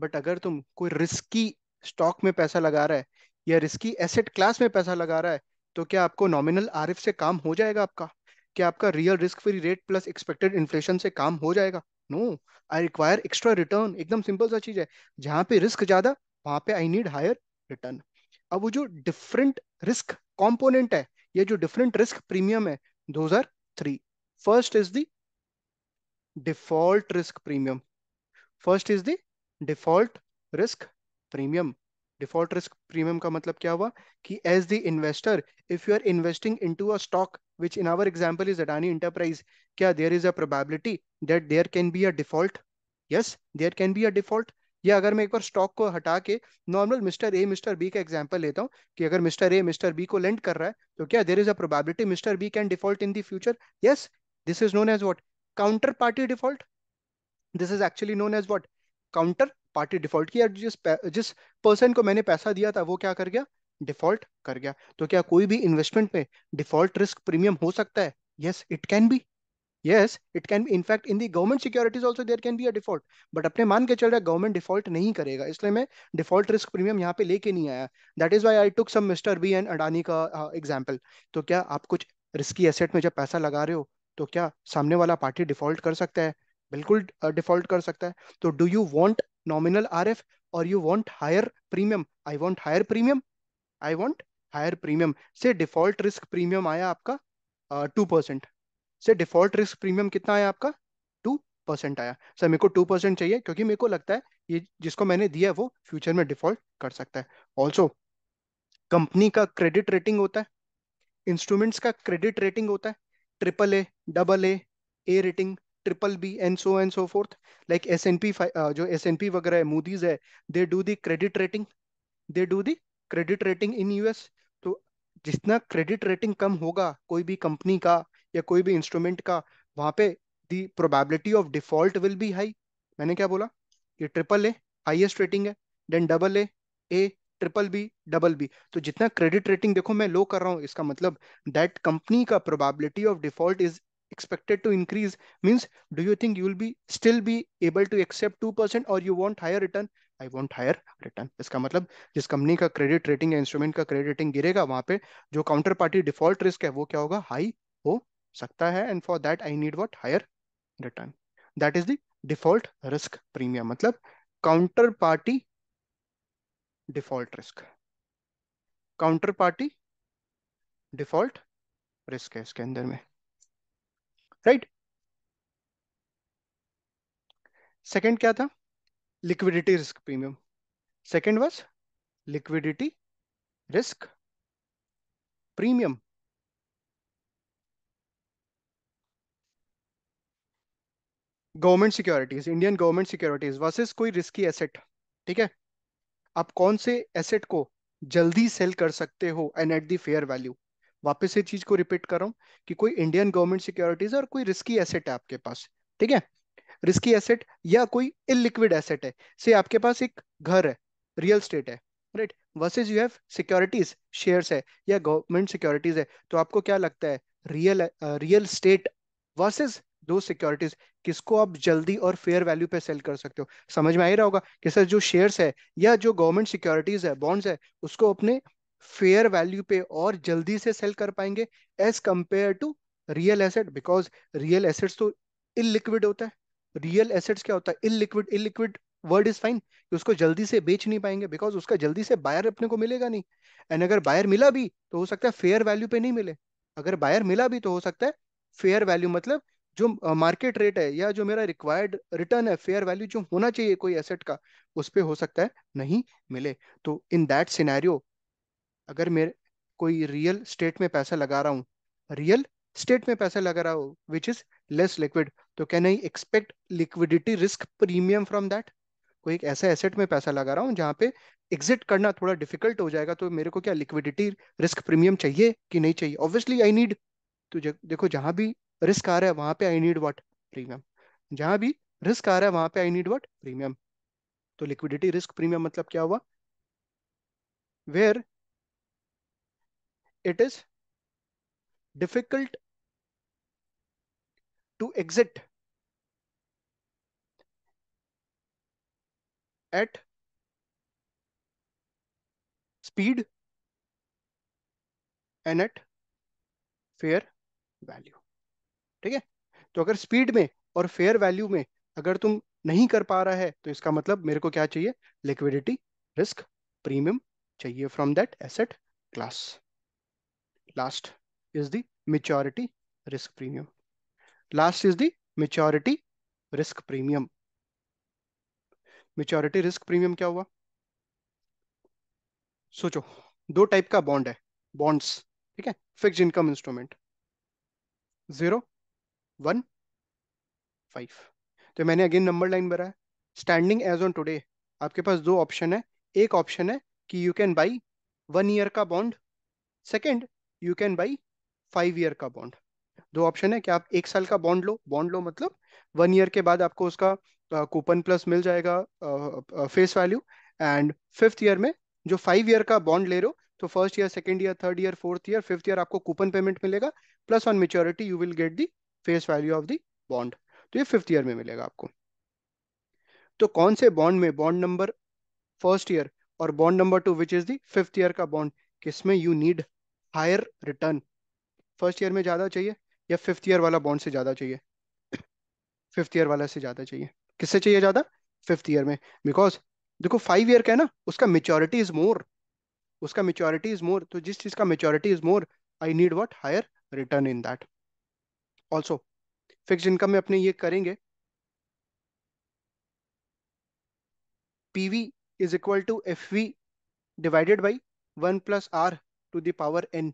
बट अगर तुम कोई रिस्की स्टॉक में पैसा लगा रहा है या रिस्की एसेट क्लास में पैसा लगा रहा है तो क्या आपको नॉमिनल आर एफ से काम हो जाएगा आपका क्या आपका real risk free rate plus expected inflation से काम हो जाएगा no I require extra return एकदम सिंपल सा चीज है जहां पे रिस्क ज्यादा वहां पे आई नीड हायर रिटर्न अब वो जो डिफरेंट रिस्क कॉम्पोनेंट है ये जो डिफरेंट रिस्क प्रीमियम है दो हजार three first is the default risk premium first is the default risk premium default risk premium का मतलब क्या हुआ कि as the investor if you are investing into a stock which in our example is Adani enterprise क्या there is a probability that there can be a default yes there can be a default या अगर मैं एक बार stock को हटा के normal mister A mister B का एग्जाम्पल लेता हूँ कि अगर मिस्टर ए मिस्टर बी को लेंड कर रहा है तो क्या there is a probability mister B can default in the future yes this is known as what counter party default this is actually known as what counter party default किया जिस जिस person को मैंने पैसा दिया था वो क्या कर गया डिफॉल्ट कर गया तो क्या कोई भी इन्वेस्टमेंट में डिफॉल्ट रिस्क प्रीमियम हो सकता है yes it can be yes it can in fact in the government securities also there can be a default but अपने मान के चल रहा है गवर्नमेंट डिफॉल्ट नहीं करेगा इसलिए मैं डिफॉल्ट रिस्क प्रीमियम यहाँ पे लेके नहीं आया that is why I took some mister B and Adani का एग्जाम्पल uh, तो क्या आप कुछ रिस्की एसेट में जब पैसा लगा रहे हो तो क्या सामने वाला पार्टी डिफॉल्ट कर सकता है बिल्कुल डिफॉल्ट uh, कर सकता है तो do you want nominal R F और you want higher premium I want higher premium I want higher premium से डिफॉल्ट रिस्क प्रीमियम आया आपका टू परसेंट से डिफॉल्ट रिस्क प्रीमियम कितना आया आपका टू परसेंट आया सर मेरे को टू परसेंट चाहिए क्योंकि मेरे को लगता है ये जिसको मैंने दिया है वो फ्यूचर में डिफॉल्ट कर सकता है ऑल्सो कंपनी का क्रेडिट रेटिंग होता है इंस्ट्रूमेंट्स का क्रेडिट रेटिंग होता है triple A double A A rating triple B and so and so fourth like S N P जो एस एन पी वगैरह है मूदीज है they do the credit rating they do the credit rating in US तो जितना credit rating कम होगा कोई भी company का या कोई भी इंस्ट्रूमेंट का वहां पे the probability of default will be high मैंने क्या बोला ये ट्रिपल ए हाइएस्ट रेटिंग है then double A A triple B double B तो जितना क्रेडिट रेटिंग देखो मैं लो कर रहा हूँ इसका मतलब दैट कंपनी का probability of default is expected to increase means do you think you will be still be able to accept 2% or you want higher return i want higher return इसका मतलब जिस कंपनी का credit rating या instrument का credit rating गिरेगा वहां पे जो काउंटर पार्टी डिफॉल्ट रिस्क है वो क्या होगा हाई सकता है and for that I need what higher return that is the default risk premium मतलब counter party default risk counter party default risk है इसके अंदर में राइट right? सेकेंड क्या था liquidity risk premium second was liquidity risk premium government securities Indian government securities versus कोई risky asset ठीक है आप कौन से एसेट को जल्दी सेल कर सकते हो and at the fair value वापस ये चीज को रिपीट कर रहा हूँ कि कोई इंडियन गवर्नमेंट सिक्योरिटीज और कोई रिस्की एसेट है आपके पास ठीक है रिस्की एसेट या कोई इलिक्विड एसेट है से आपके पास एक घर है रियल स्टेट है right versus you have securities shares है या गवर्नमेंट सिक्योरिटीज है तो आपको क्या लगता है रियल रियल स्टेट वर्सेज दो सिक्योरिटीज किसको आप जल्दी और फेयर वैल्यू पे सेल कर सकते हो समझ में आ ही रहा होगा कि सर जो शेयर्स है या जो गवर्नमेंट सिक्योरिटीज है बॉन्ड्स है उसको अपने फेयर वैल्यू पे और जल्दी से सेल कर पाएंगे as compare to real asset because real assets तो इलिक्विड होता है रियल एसेट्स क्या होता है illiquid illiquid word is fine कि उसको जल्दी से बेच नहीं पाएंगे बिकॉज उसका जल्दी से बायर अपने को मिलेगा नहीं एंड अगर बायर मिला भी तो हो सकता है फेयर वैल्यू पे नहीं मिले अगर बायर मिला भी तो हो सकता है फेयर वैल्यू मतलब जो मार्केट रेट है या जो मेरा रिक्वायर्ड रिटर्न है फेयर वैल्यू जो होना चाहिए कोई एसेट का उस पर हो सकता है नहीं मिले तो इन दैट सिनेरियो अगर मेरे कोई रियल स्टेट में पैसा लगा रहा हूँ रियल स्टेट में पैसा लगा रहा हूँ विच इज लेस लिक्विड तो can I expect liquidity risk premium from that कोई एक ऐसा एसेट में पैसा लगा रहा हूँ जहाँ पे एग्जिट करना थोड़ा डिफिकल्ट हो जाएगा तो मेरे को क्या लिक्विडिटी रिस्क प्रीमियम चाहिए कि नहीं चाहिए ऑब्वियसली आई नीड तो देखो जहां भी रिस्क आ रहा है वहां पे आई नीड वॉट प्रीमियम जहां भी रिस्क आ रहा है वहां पे आई नीड वॉट प्रीमियम तो लिक्विडिटी रिस्क प्रीमियम मतलब क्या हुआ where it is difficult to exit at speed and at fair value ठीक है तो अगर स्पीड में और फेयर वैल्यू में अगर तुम नहीं कर पा रहा है तो इसका मतलब मेरे को क्या चाहिए लिक्विडिटी रिस्क प्रीमियम चाहिए from that asset class last is maturity risk premium last is is risk premium maturity risk premium क्या हुआ सोचो दो टाइप का बॉन्ड bond है बॉन्ड्स ठीक है fix income instrument zero one five तो मैंने अगेन नंबर लाइन भरा है स्टैंडिंग एज ऑन टुडे आपके पास दो ऑप्शन है एक ऑप्शन है कि you can buy one year का bond second you can buy five year का बॉन्ड दो ऑप्शन है कि आप एक साल का बॉन्ड लो बॉन्ड लो मतलब वन ईयर के बाद आपको उसका कूपन प्लस मिल जाएगा face value and fifth year में जो फाइव ईयर का बॉन्ड ले रहे हो तो first year second year third year fourth year fifth year आपको कूपन पेमेंट मिलेगा plus on maturity you will get the face value of the bond तो ये फिफ्थ ईयर में मिलेगा आपको तो कौन से बॉन्ड में बॉन्ड नंबर फर्स्ट ईयर और bond number two which is the fifth year का बॉन्ड किसमें you need higher return first year में ज़्यादा चाहिए या फिफ्थ ईयर वाला बॉन्ड से ज़्यादा चाहिए फिफ्थ ईयर वाला से ज़्यादा चाहिए किससे चाहिए ज़्यादा फिफ्थ ईयर में बिकॉज देखो फाइव ईयर का है ना उसका मेच्योरिटी इज मोर उसका मेच्योरिटी इज मोर तो जिस चीज़ का maturity is more I need what higher return in that also fix income में अपने ये करेंगे PV is equal to F V divided by one plus R to the power N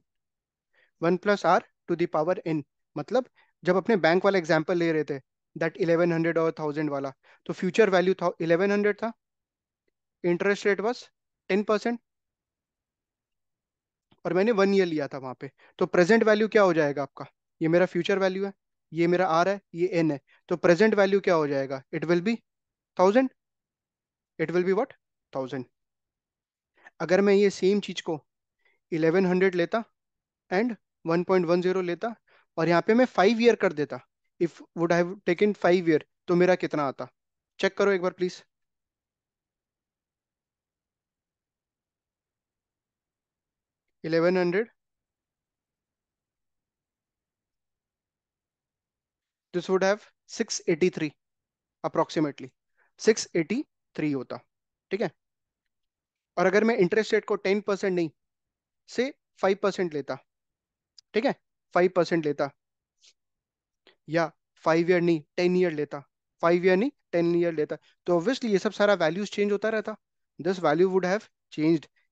one plus R to the power N मतलब जब अपने bank वाला example ले रहे थे दैट इलेवन हंड्रेड और थाउजेंड वाला तो फ्यूचर वैल्यू था इलेवन हंड्रेड था इंटरेस्ट रेट बस टेन परसेंट और मैंने वन ईयर लिया था वहां पे तो प्रेजेंट वैल्यू क्या हो जाएगा आपका ये मेरा फ्यूचर वैल्यू है ये मेरा आर है ये एन है तो प्रेजेंट वैल्यू क्या हो जाएगा it will be thousand it will be what thousand अगर मैं ये सेम चीज को इलेवन हंड्रेड लेता and one point one zero लेता और यहाँ पे मैं फाइव ईयर कर देता if would have taken five year तो मेरा कितना आता चेक करो एक बार please eleven hundred this would have 683 approximately 683 होता ठीक है और अगर मैं इंटरेस्ट रेट को 10 परसेंट नहीं से 5 परसेंट लेता ठीक है 5 परसेंट लेता या फाइव ईयर नहीं टेन ईयर लेता फाइव ईयर नहीं टेन ईयर लेता तो ऑब्वियसली ये सब सारा वैल्यूज चेंज होता रहता दिस वैल्यू वुड हैव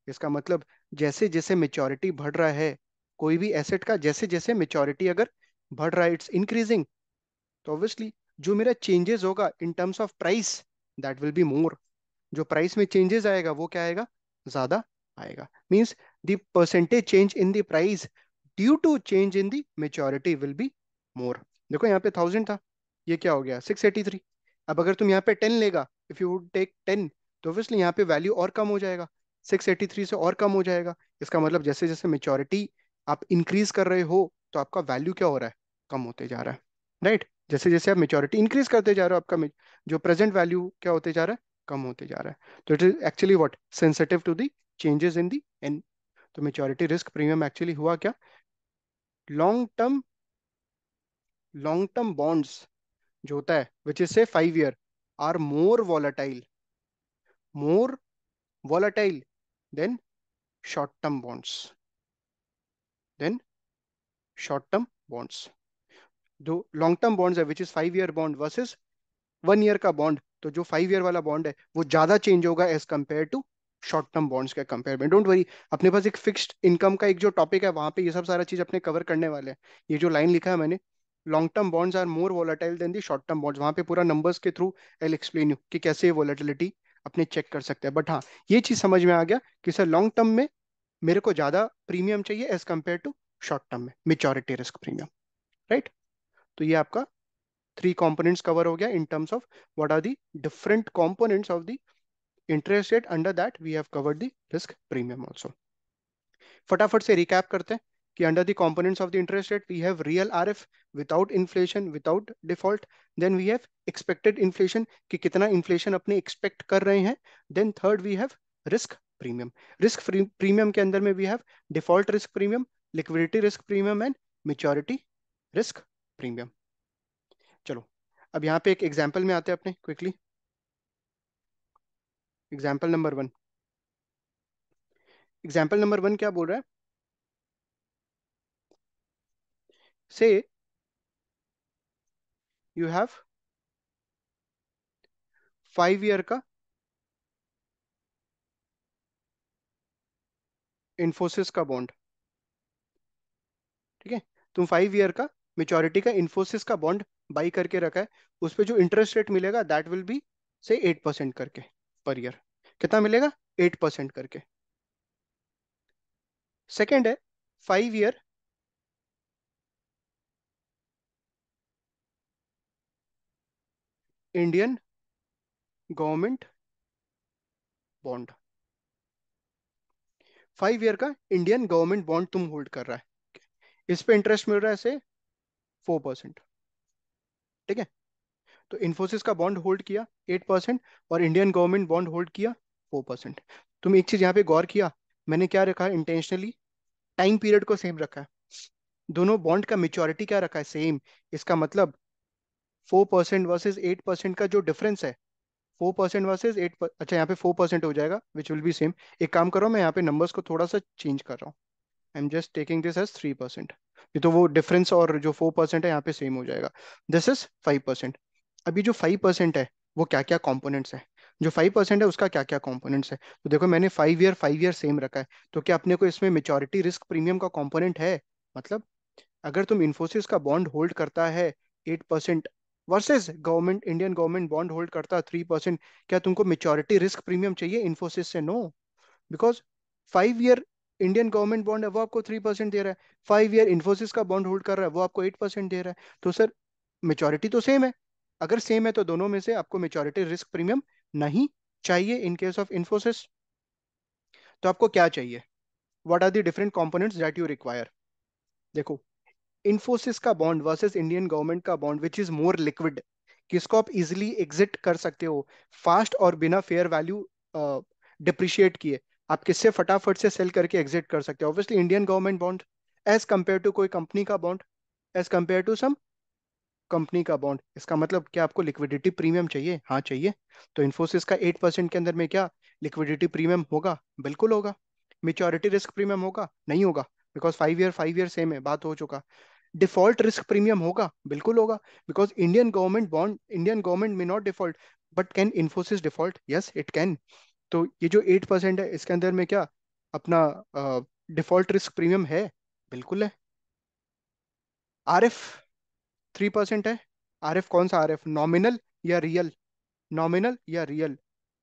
इसका मतलब जैसे जैसे मेच्योरिटी बढ़ रहा है कोई भी एसेट का जैसे जैसे मेच्योरिटी अगर बढ़ रहा है इट्स इंक्रीजिंग तो ऑब्वियसली जो मेरा चेंजेस होगा in terms of price that will be more जो प्राइस में चेंजेस आएगा वो क्या आएगा ज्यादा आएगा means percentage change in the price due to change in the maturity will be more देखो यहाँ पे थाउजेंड था ये क्या हो गया सिक्स एटी थ्री अब अगर तुम यहाँ पे टेन लेगा if you would take ten तो ऑब्वियसली यहाँ पे वैल्यू और कम हो जाएगा सिक्स एटी थ्री से और कम हो जाएगा इसका मतलब जैसे जैसे मेच्योरिटी आप इंक्रीज कर रहे हो तो आपका वैल्यू क्या हो रहा है कम होते जा रहा है राइट right? जैसे जैसे आप मेच्योरिटी इंक्रीज करते जा रहे हो आपका जो प्रेजेंट वैल्यू क्या होते जा रहा है कम होते जा रहा है तो it is actually what sensitive to the changes in the N तो मेच्योरिटी रिस्क प्रीमियम एक्चुअली हुआ क्या long term long term bonds जो होता है विच इज से five year are more volatile more volatile than short term bonds than short term bonds जो long term bonds है which is five year bond versus one year का bond तो जो five year वाला bond है वो ज्यादा चेंज होगा as compare to short term bonds के कंपेयर में डोंट वरी अपने पास एक फिक्स्ड इनकम का एक जो टॉपिक है वहां पे ये सब सारा चीज अपने कवर करने वाले हैं ये जो लाइन लिखा है मैंने long term bonds are more volatile than the short term bonds वहां पे पूरा नंबर्स के थ्रू आई एक्सप्लेन यू कि कैसे ये वोलाटिलिटी अपने चेक कर सकते हैं बट हाँ ये चीज समझ में आ गया कि सर लॉन्ग टर्म में मेरे को ज्यादा प्रीमियम चाहिए as compare to short term में मेचोरिटी रिस्क प्रीमियम राइट तो ये आपका थ्री कॉम्पोनेंट्स कवर हो गया in terms of what are the different components of the interest rate under that we have covered the risk premium also फटाफट से recap करते हैं कि under the components of the interest rate we have real R without inflation without default then we have expected inflation कि कितना inflation अपने expect कर रहे हैं then third we have risk premium risk premium के अंदर में we have default risk premium liquidity risk premium and maturity risk premium चलो अब यहाँ पे एक एग्जाम्पल में आते हैं अपने quickly example number one example number one क्या बोल रहा है से यू हैव फाइव ईयर का इन्फोसिस का बॉन्ड ठीक है तुम फाइव ईयर का मेचोरिटी का इन्फोसिस का बॉन्ड बाई करके रखा है उस पर जो इंटरेस्ट रेट मिलेगा दैट विल बी से एट परसेंट करके पर ईयर कितना मिलेगा एट परसेंट करके सेकेंड है five year Indian government bond five year का इंडियन गवर्नमेंट बॉन्ड तुम होल्ड कर रहा है इस पे इंटरेस्ट मिल रहा है से फोर परसेंट ठीक है तो इन्फोसिस का बॉन्ड होल्ड किया एट परसेंट और इंडियन गवर्नमेंट बॉन्ड होल्ड किया फोर परसेंट तुम एक चीज यहाँ पे गौर किया मैंने क्या रखा है इंटेंशनली टाइम पीरियड को सेम रखा है दोनों बॉन्ड का मेच्योरिटी क्या रखा है सेम इसका मतलब four percent versus eight percent का जो डिफरेंस है फोर परसेंट वर्सेज एट अच्छा यहाँ पे फोर परसेंट हो जाएगा विच विल बी सेम एक काम करो मैं यहाँ पे नंबर्स को थोड़ा सा चेंज कर रहा हूँ I am just taking this as three percent ये तो वो डिफरेंस और जो फोर परसेंट है यहाँ पे सेम हो जाएगा दिस इज फाइव परसेंट अभी जो फाइव परसेंट है वो क्या क्या कॉम्पोनेंट्स है जो फाइव परसेंट है उसका क्या क्या कॉम्पोनेंट्स है तो देखो मैंने five year five year same रखा है तो क्या अपने को इसमें मेचोरिटी रिस्क प्रीमियम का कॉम्पोनेंट है मतलब अगर तुम इन्फोसिस का बॉन्ड होल्ड करता है eight percent versus government Indian government bond hold करता है थ्री परसेंट क्या तुमको मेचोरिटी रिस्क प्रीमियम चाहिए इन्फोसिस से no because five year Indian government bond है वो आपको थ्री परसेंट दे रहा है फाइव ईयर इन्फोसिस का बॉन्ड होल्ड कर रहा है वो आपको एट परसेंट दे रहा है तो सर मेचोरिटी तो सेम है अगर सेम है तो दोनों में से आपको मेचोरिटी रिस्क प्रीमियम नहीं चाहिए इन केस ऑफ इन्फोसिस तो आपको क्या चाहिए what are the different components that you require देखो इन्फोसिस का बॉन्ड वर्सेज इंडियन गवर्नमेंट का bond which is more liquid किसको आप इजिली एग्जिट कर सकते हो फास्ट और बिना फेयर वैल्यू डिप्रिशिएट किए आप किससे फटाफट से सेल करके एग्जिट कर सकते हो obviously Indian government bond as compare to कोई कंपनी का bond as compare to some company का बॉन्ड इसका मतलब क्या आपको लिक्विडिटी प्रीमियम चाहिए हाँ चाहिए तो इन्फोसिस का एट परसेंट के अंदर में क्या लिक्विडिटी प्रीमियम होगा बिल्कुल होगा मेच्योरिटी रिस्क प्रीमियम होगा नहीं होगा because five year five year same है बात हो चुका डिफॉल्ट रिस्क प्रीमियम होगा बिल्कुल होगा because Indian government bond Indian government में not default but can Infosys default yes it can तो ये जो एट परसेंट है इसके अंदर में क्या अपना डिफॉल्ट रिस्क प्रीमियम है बिल्कुल है आर एफ थ्री परसेंट है आर एफ कौन सा आर एफ नॉमिनल या रियल नॉमिनल या real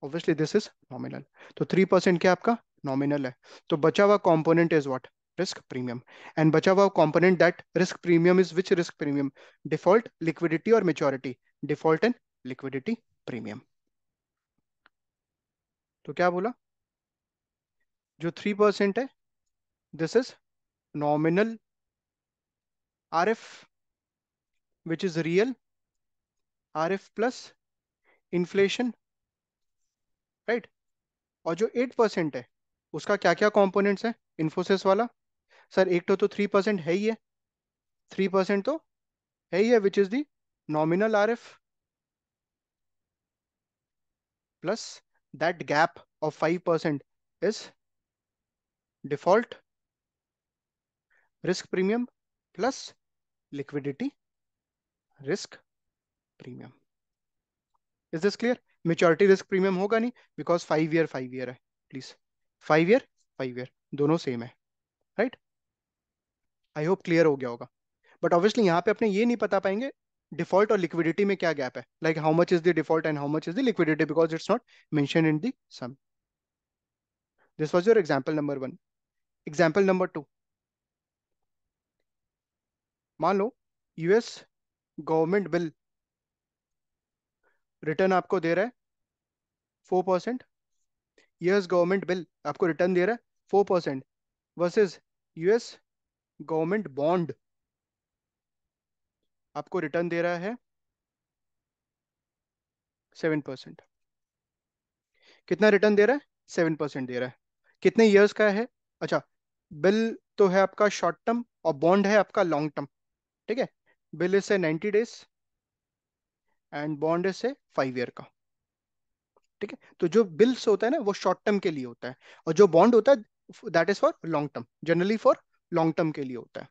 obviously this is nominal तो थ्री परसेंट क्या आपका नॉमिनल है तो बचा हुआ component is what risk premium and बचा हुआ component that risk premium is which risk premium default liquidity और maturity default and liquidity premium तो क्या बोला जो थ्री परसेंट है this is nominal R F which is real R F plus inflation right और जो एट परसेंट है उसका क्या क्या कॉम्पोनेंट है इन्फोसिस वाला सर एक तो थ्री तो परसेंट है ही है थ्री परसेंट तो है ही है which is nominal R F plus that gap of 5% is default risk premium plus liquidity risk premium. Is this clear? Maturity risk premium hoga nahi because 5 year 5 year hai please. 5 year 5 year dono same hai right i hope clear ho gaya hoga but obviously yahan pe apne ye nahi pata payenge default और liquidity में क्या gap है like how much is the default and how much is the liquidity because it's not mention in the sum this was your example number one example number two मान लो US government bill return आपको दे रहा है four percent US government bill आपको return दे रहा है four percent versus US government bond आपको रिटर्न दे रहा है सेवन परसेंट कितना रिटर्न दे रहा है सेवन परसेंट दे रहा है कितने ईयर्स का है अच्छा बिल तो है आपका शॉर्ट टर्म और बॉन्ड है आपका लॉन्ग टर्म ठीक है बिल इज है ninety days and bond is है फाइव ईयर का ठीक है तो जो बिल्स होता है ना वो शॉर्ट टर्म के लिए होता है और जो बॉन्ड होता है that is for long term generally for long term के लिए होता है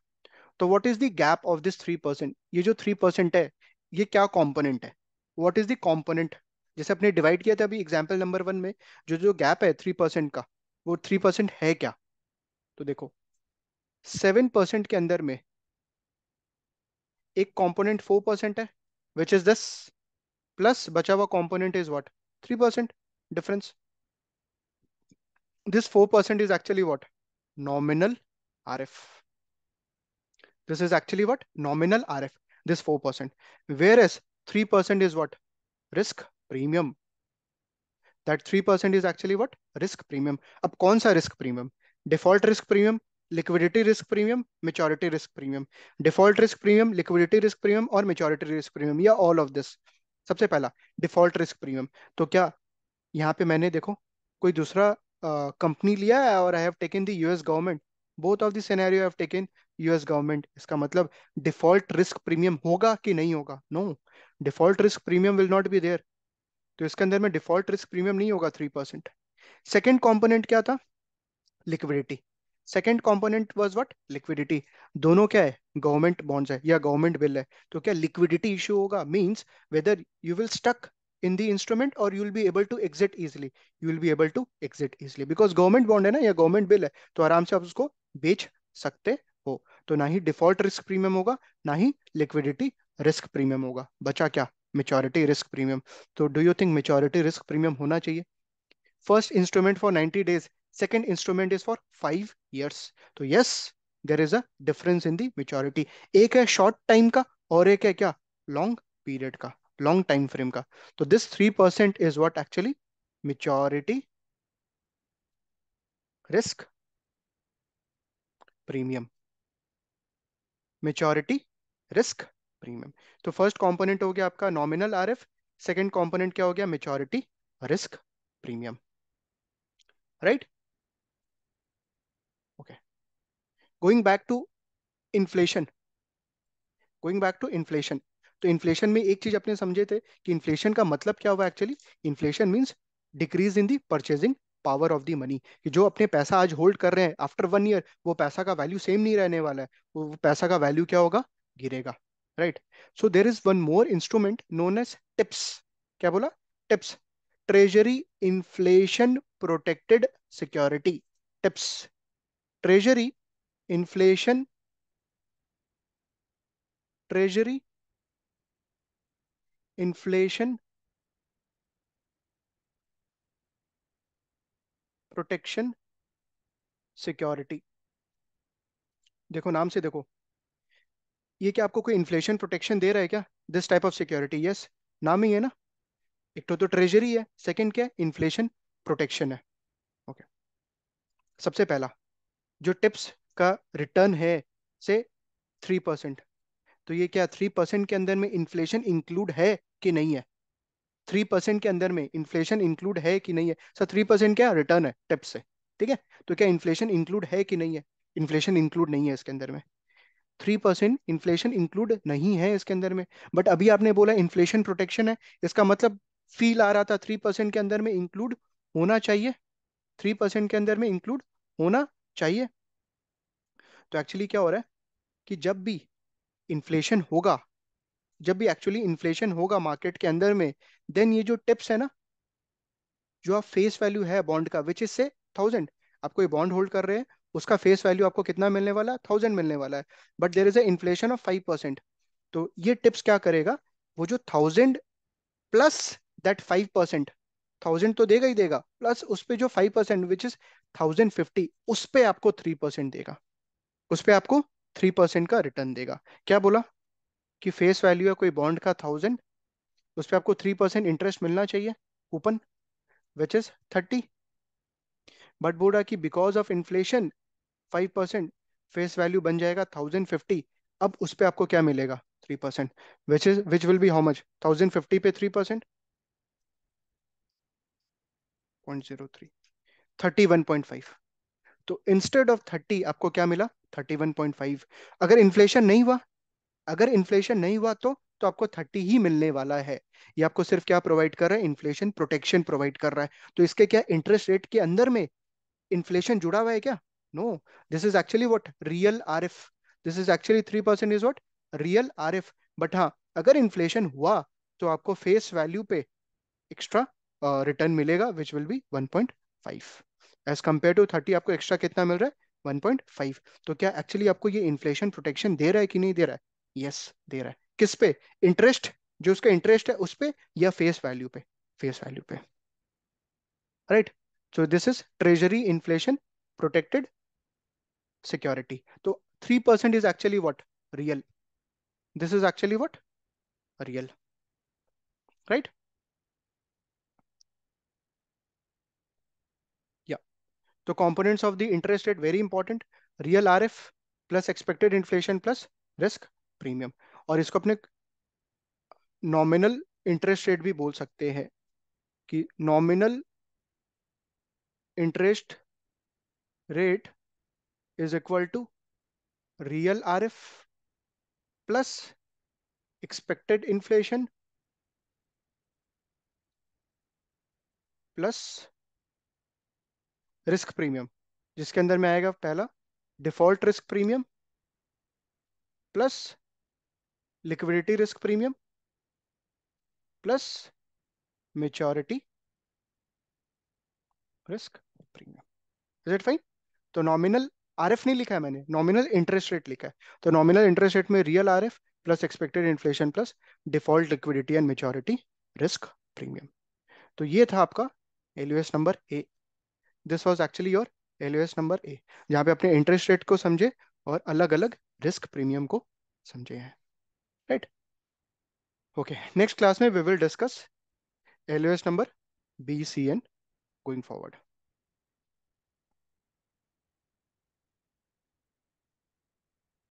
तो what is the gap of this three percent ये जो थ्री परसेंट है ये क्या कॉम्पोनेंट है व्हाट इज द कॉम्पोनेंट जैसे अपने डिवाइड किया था अभी एग्जाम्पल नंबर वन में जो जो गैप है थ्री परसेंट का वो थ्री परसेंट है क्या तो देखो सेवन परसेंट के अंदर में एक कॉम्पोनेंट फोर परसेंट है विच इज दिस प्लस बचा हुआ component is what three percent difference this four percent is actually what nominal R F This is actually what? Nominal RF, this 4%. Whereas 3% is what? Risk premium. That 3% is actually what? Risk premium. Up, kaun risk premium? Default risk premium, liquidity risk premium, maturity risk premium. Default risk premium, liquidity risk premium or maturity risk premium Yeah, all of this. सबसे पहला default risk premium तो क्या यहाँ पे मैंने देखो कोई दूसरा कंपनी uh, लिया है और I have taken the US government both of the scenario have taken US government इसका मतलब डिफॉल्ट रिस्क प्रीमियम होगा कि नहीं होगा no default risk premium will not be there तो इसके अंदर में डिफॉल्ट रिस्क प्रीमियम नहीं होगा थ्री परसेंट सेकेंड कॉम्पोनेंट क्या था liquidity second component was what liquidity दोनों क्या है गवर्नमेंट बॉन्ड्स है या गवर्नमेंट बिल है तो क्या लिक्विडिटी इश्यू होगा means whether you will stuck in the instrument और you will be able to exit easily you will be able to exit easily because government bond है ना या गवर्नमेंट बिल है तो आराम से आप उसको बेच सकते हो तो ना ही डिफॉल्ट रिस्क प्रीमियम होगा ना ही लिक्विडिटी रिस्क प्रीमियम होगा बचा क्या मेच्योरिटी रिस्क प्रीमियम तो do you think maturity risk premium होना चाहिए first instrument for ninety days second instrument is for five years तो yes there is a difference in the maturity एक है short time का और एक है क्या लॉन्ग पीरियड का लॉन्ग टाइम फ्रेम का तो this three percent is what actually maturity risk premium maturity risk premium तो फर्स्ट कंपोनेंट हो गया आपका nominal R F second component क्या हो गया maturity risk premium right okay going back to inflation going back to inflation तो inflation में एक चीज अपने समझे थे कि इन्फ्लेशन का मतलब क्या हुआ actually inflation means decrease in the purchasing power of the money कि जो अपने पैसा आज होल्ड कर रहे हैं आफ्टर वन ईयर वो पैसा का वैल्यू सेम नहीं रहने वाला है वो पैसा का वैल्यू क्या होगा गिरेगा right so there is one more instrument known as TIPS क्या बोला TIPS treasury inflation protected security TIPS treasury inflation treasury inflation protection security देखो नाम से देखो ये क्या आपको कोई इन्फ्लेशन प्रोटेक्शन दे रहा है क्या this type of security yes नाम ही है ना एक तो तो ट्रेजरी है सेकंड क्या है इन्फ्लेशन प्रोटेक्शन है ओके okay. सबसे पहला जो टिप्स का रिटर्न है से थ्री परसेंट तो ये क्या थ्री परसेंट के अंदर में इन्फ्लेशन इंक्लूड है कि नहीं है थ्री परसेंट के अंदर में इन्फ्लेशन इंक्लूड है कि नहीं है सर थ्री परसेंट क्या रिटर्न है टिप्स से ठीक है तो क्या इन्फ्लेशन इंक्लूड है कि नहीं है इन्फ्लेशन इंक्लूड नहीं है इसके अंदर में थ्री परसेंट इन्फ्लेशन इंक्लूड नहीं है इसके अंदर में बट अभी आपने बोला इन्फ्लेशन प्रोटेक्शन है इसका मतलब फील आ रहा था थ्री परसेंट के अंदर में इंक्लूड होना चाहिए थ्री परसेंट के अंदर में इंक्लूड होना चाहिए तो एक्चुअली क्या हो रहा है कि जब भी इन्फ्लेशन होगा जब भी एक्चुअली इन्फ्लेशन होगा मार्केट के अंदर में देन ये जो टिप्स है ना जो आप फेस वैल्यू है बॉन्ड का विच इज से थाउजेंड आप कोई बॉन्ड होल्ड कर रहे हैं उसका फेस वैल्यू आपको कितना मिलने वाला है थाउजेंड मिलने वाला है but there is a inflation of five percent तो ये टिप्स क्या करेगा वो जो thousand plus that five percent thousand तो देगा ही देगा प्लस उस पर जो five percent which is thousand fifty उस पर आपको थ्री परसेंट देगा उस पर आपको थ्री परसेंट का रिटर्न देगा क्या बोला कि फेस वैल्यू है कोई बॉन्ड का थाउजेंड उस पर आपको थ्री परसेंट इंटरेस्ट मिलना चाहिए coupon which is thirty but बोर्ड की because of inflation five percent face value बन जाएगा थाउजेंड फिफ्टी अब उस पर आपको क्या मिलेगा three percent which is which will be how much thousand fifty पे three percent point zero three thirty one point five तो इंस्टेड ऑफ थर्टी आपको क्या मिला थर्टी वन पॉइंट फाइव अगर इन्फ्लेशन नहीं हुआ अगर इन्फ्लेशन नहीं हुआ तो तो आपको थर्टी ही मिलने वाला है ये आपको सिर्फ क्या प्रोवाइड कर रहा है इन्फ्लेशन प्रोटेक्शन प्रोवाइड कर रहा है तो इसके क्या इंटरेस्ट रेट के अंदर में इन्फ्लेशन जुड़ा हुआ है क्या no this is actually what real R this is actually three percent is what real R F but हाँ अगर इन्फ्लेशन हुआ तो आपको फेस वैल्यू पे एक्स्ट्रा रिटर्न uh, मिलेगा which will be five as compare to thirty आपको extra कितना मिल रहा है 1.5 तो क्या एक्चुअली आपको ये इन्फ्लेशन प्रोटेक्शन दे रहा है कि नहीं दे रहा है यस yes, दे रहा है किस पे इंटरेस्ट जो उसका इंटरेस्ट है उस पे या फेस वैल्यू पे फेस वैल्यू पे right so this is treasury inflation protected security तो three percent is actually what real this is actually what real right या तो component of the interest rate very important real R F plus expected inflation plus risk premium और इसको अपने nominal interest rate भी बोल सकते हैं कि nominal interest rate is equal to real RF plus expected inflation plus risk premium जिसके अंदर में आएगा पहला default risk premium plus liquidity risk premium plus maturity risk premium is it fine तो नॉमिनल आरएफ नहीं लिखा है मैंने नॉमिनल इंटरेस्ट रेट लिखा है तो नॉमिनल इंटरेस्ट रेट में real RF plus expected inflation plus default liquidity and maturity risk premium तो ये था आपका L number A this was actually your L number A जहां पे अपने इंटरेस्ट रेट को समझे और अलग अलग रिस्क प्रीमियम को समझे हैं okay next class mein we will discuss LOS number B C and going forward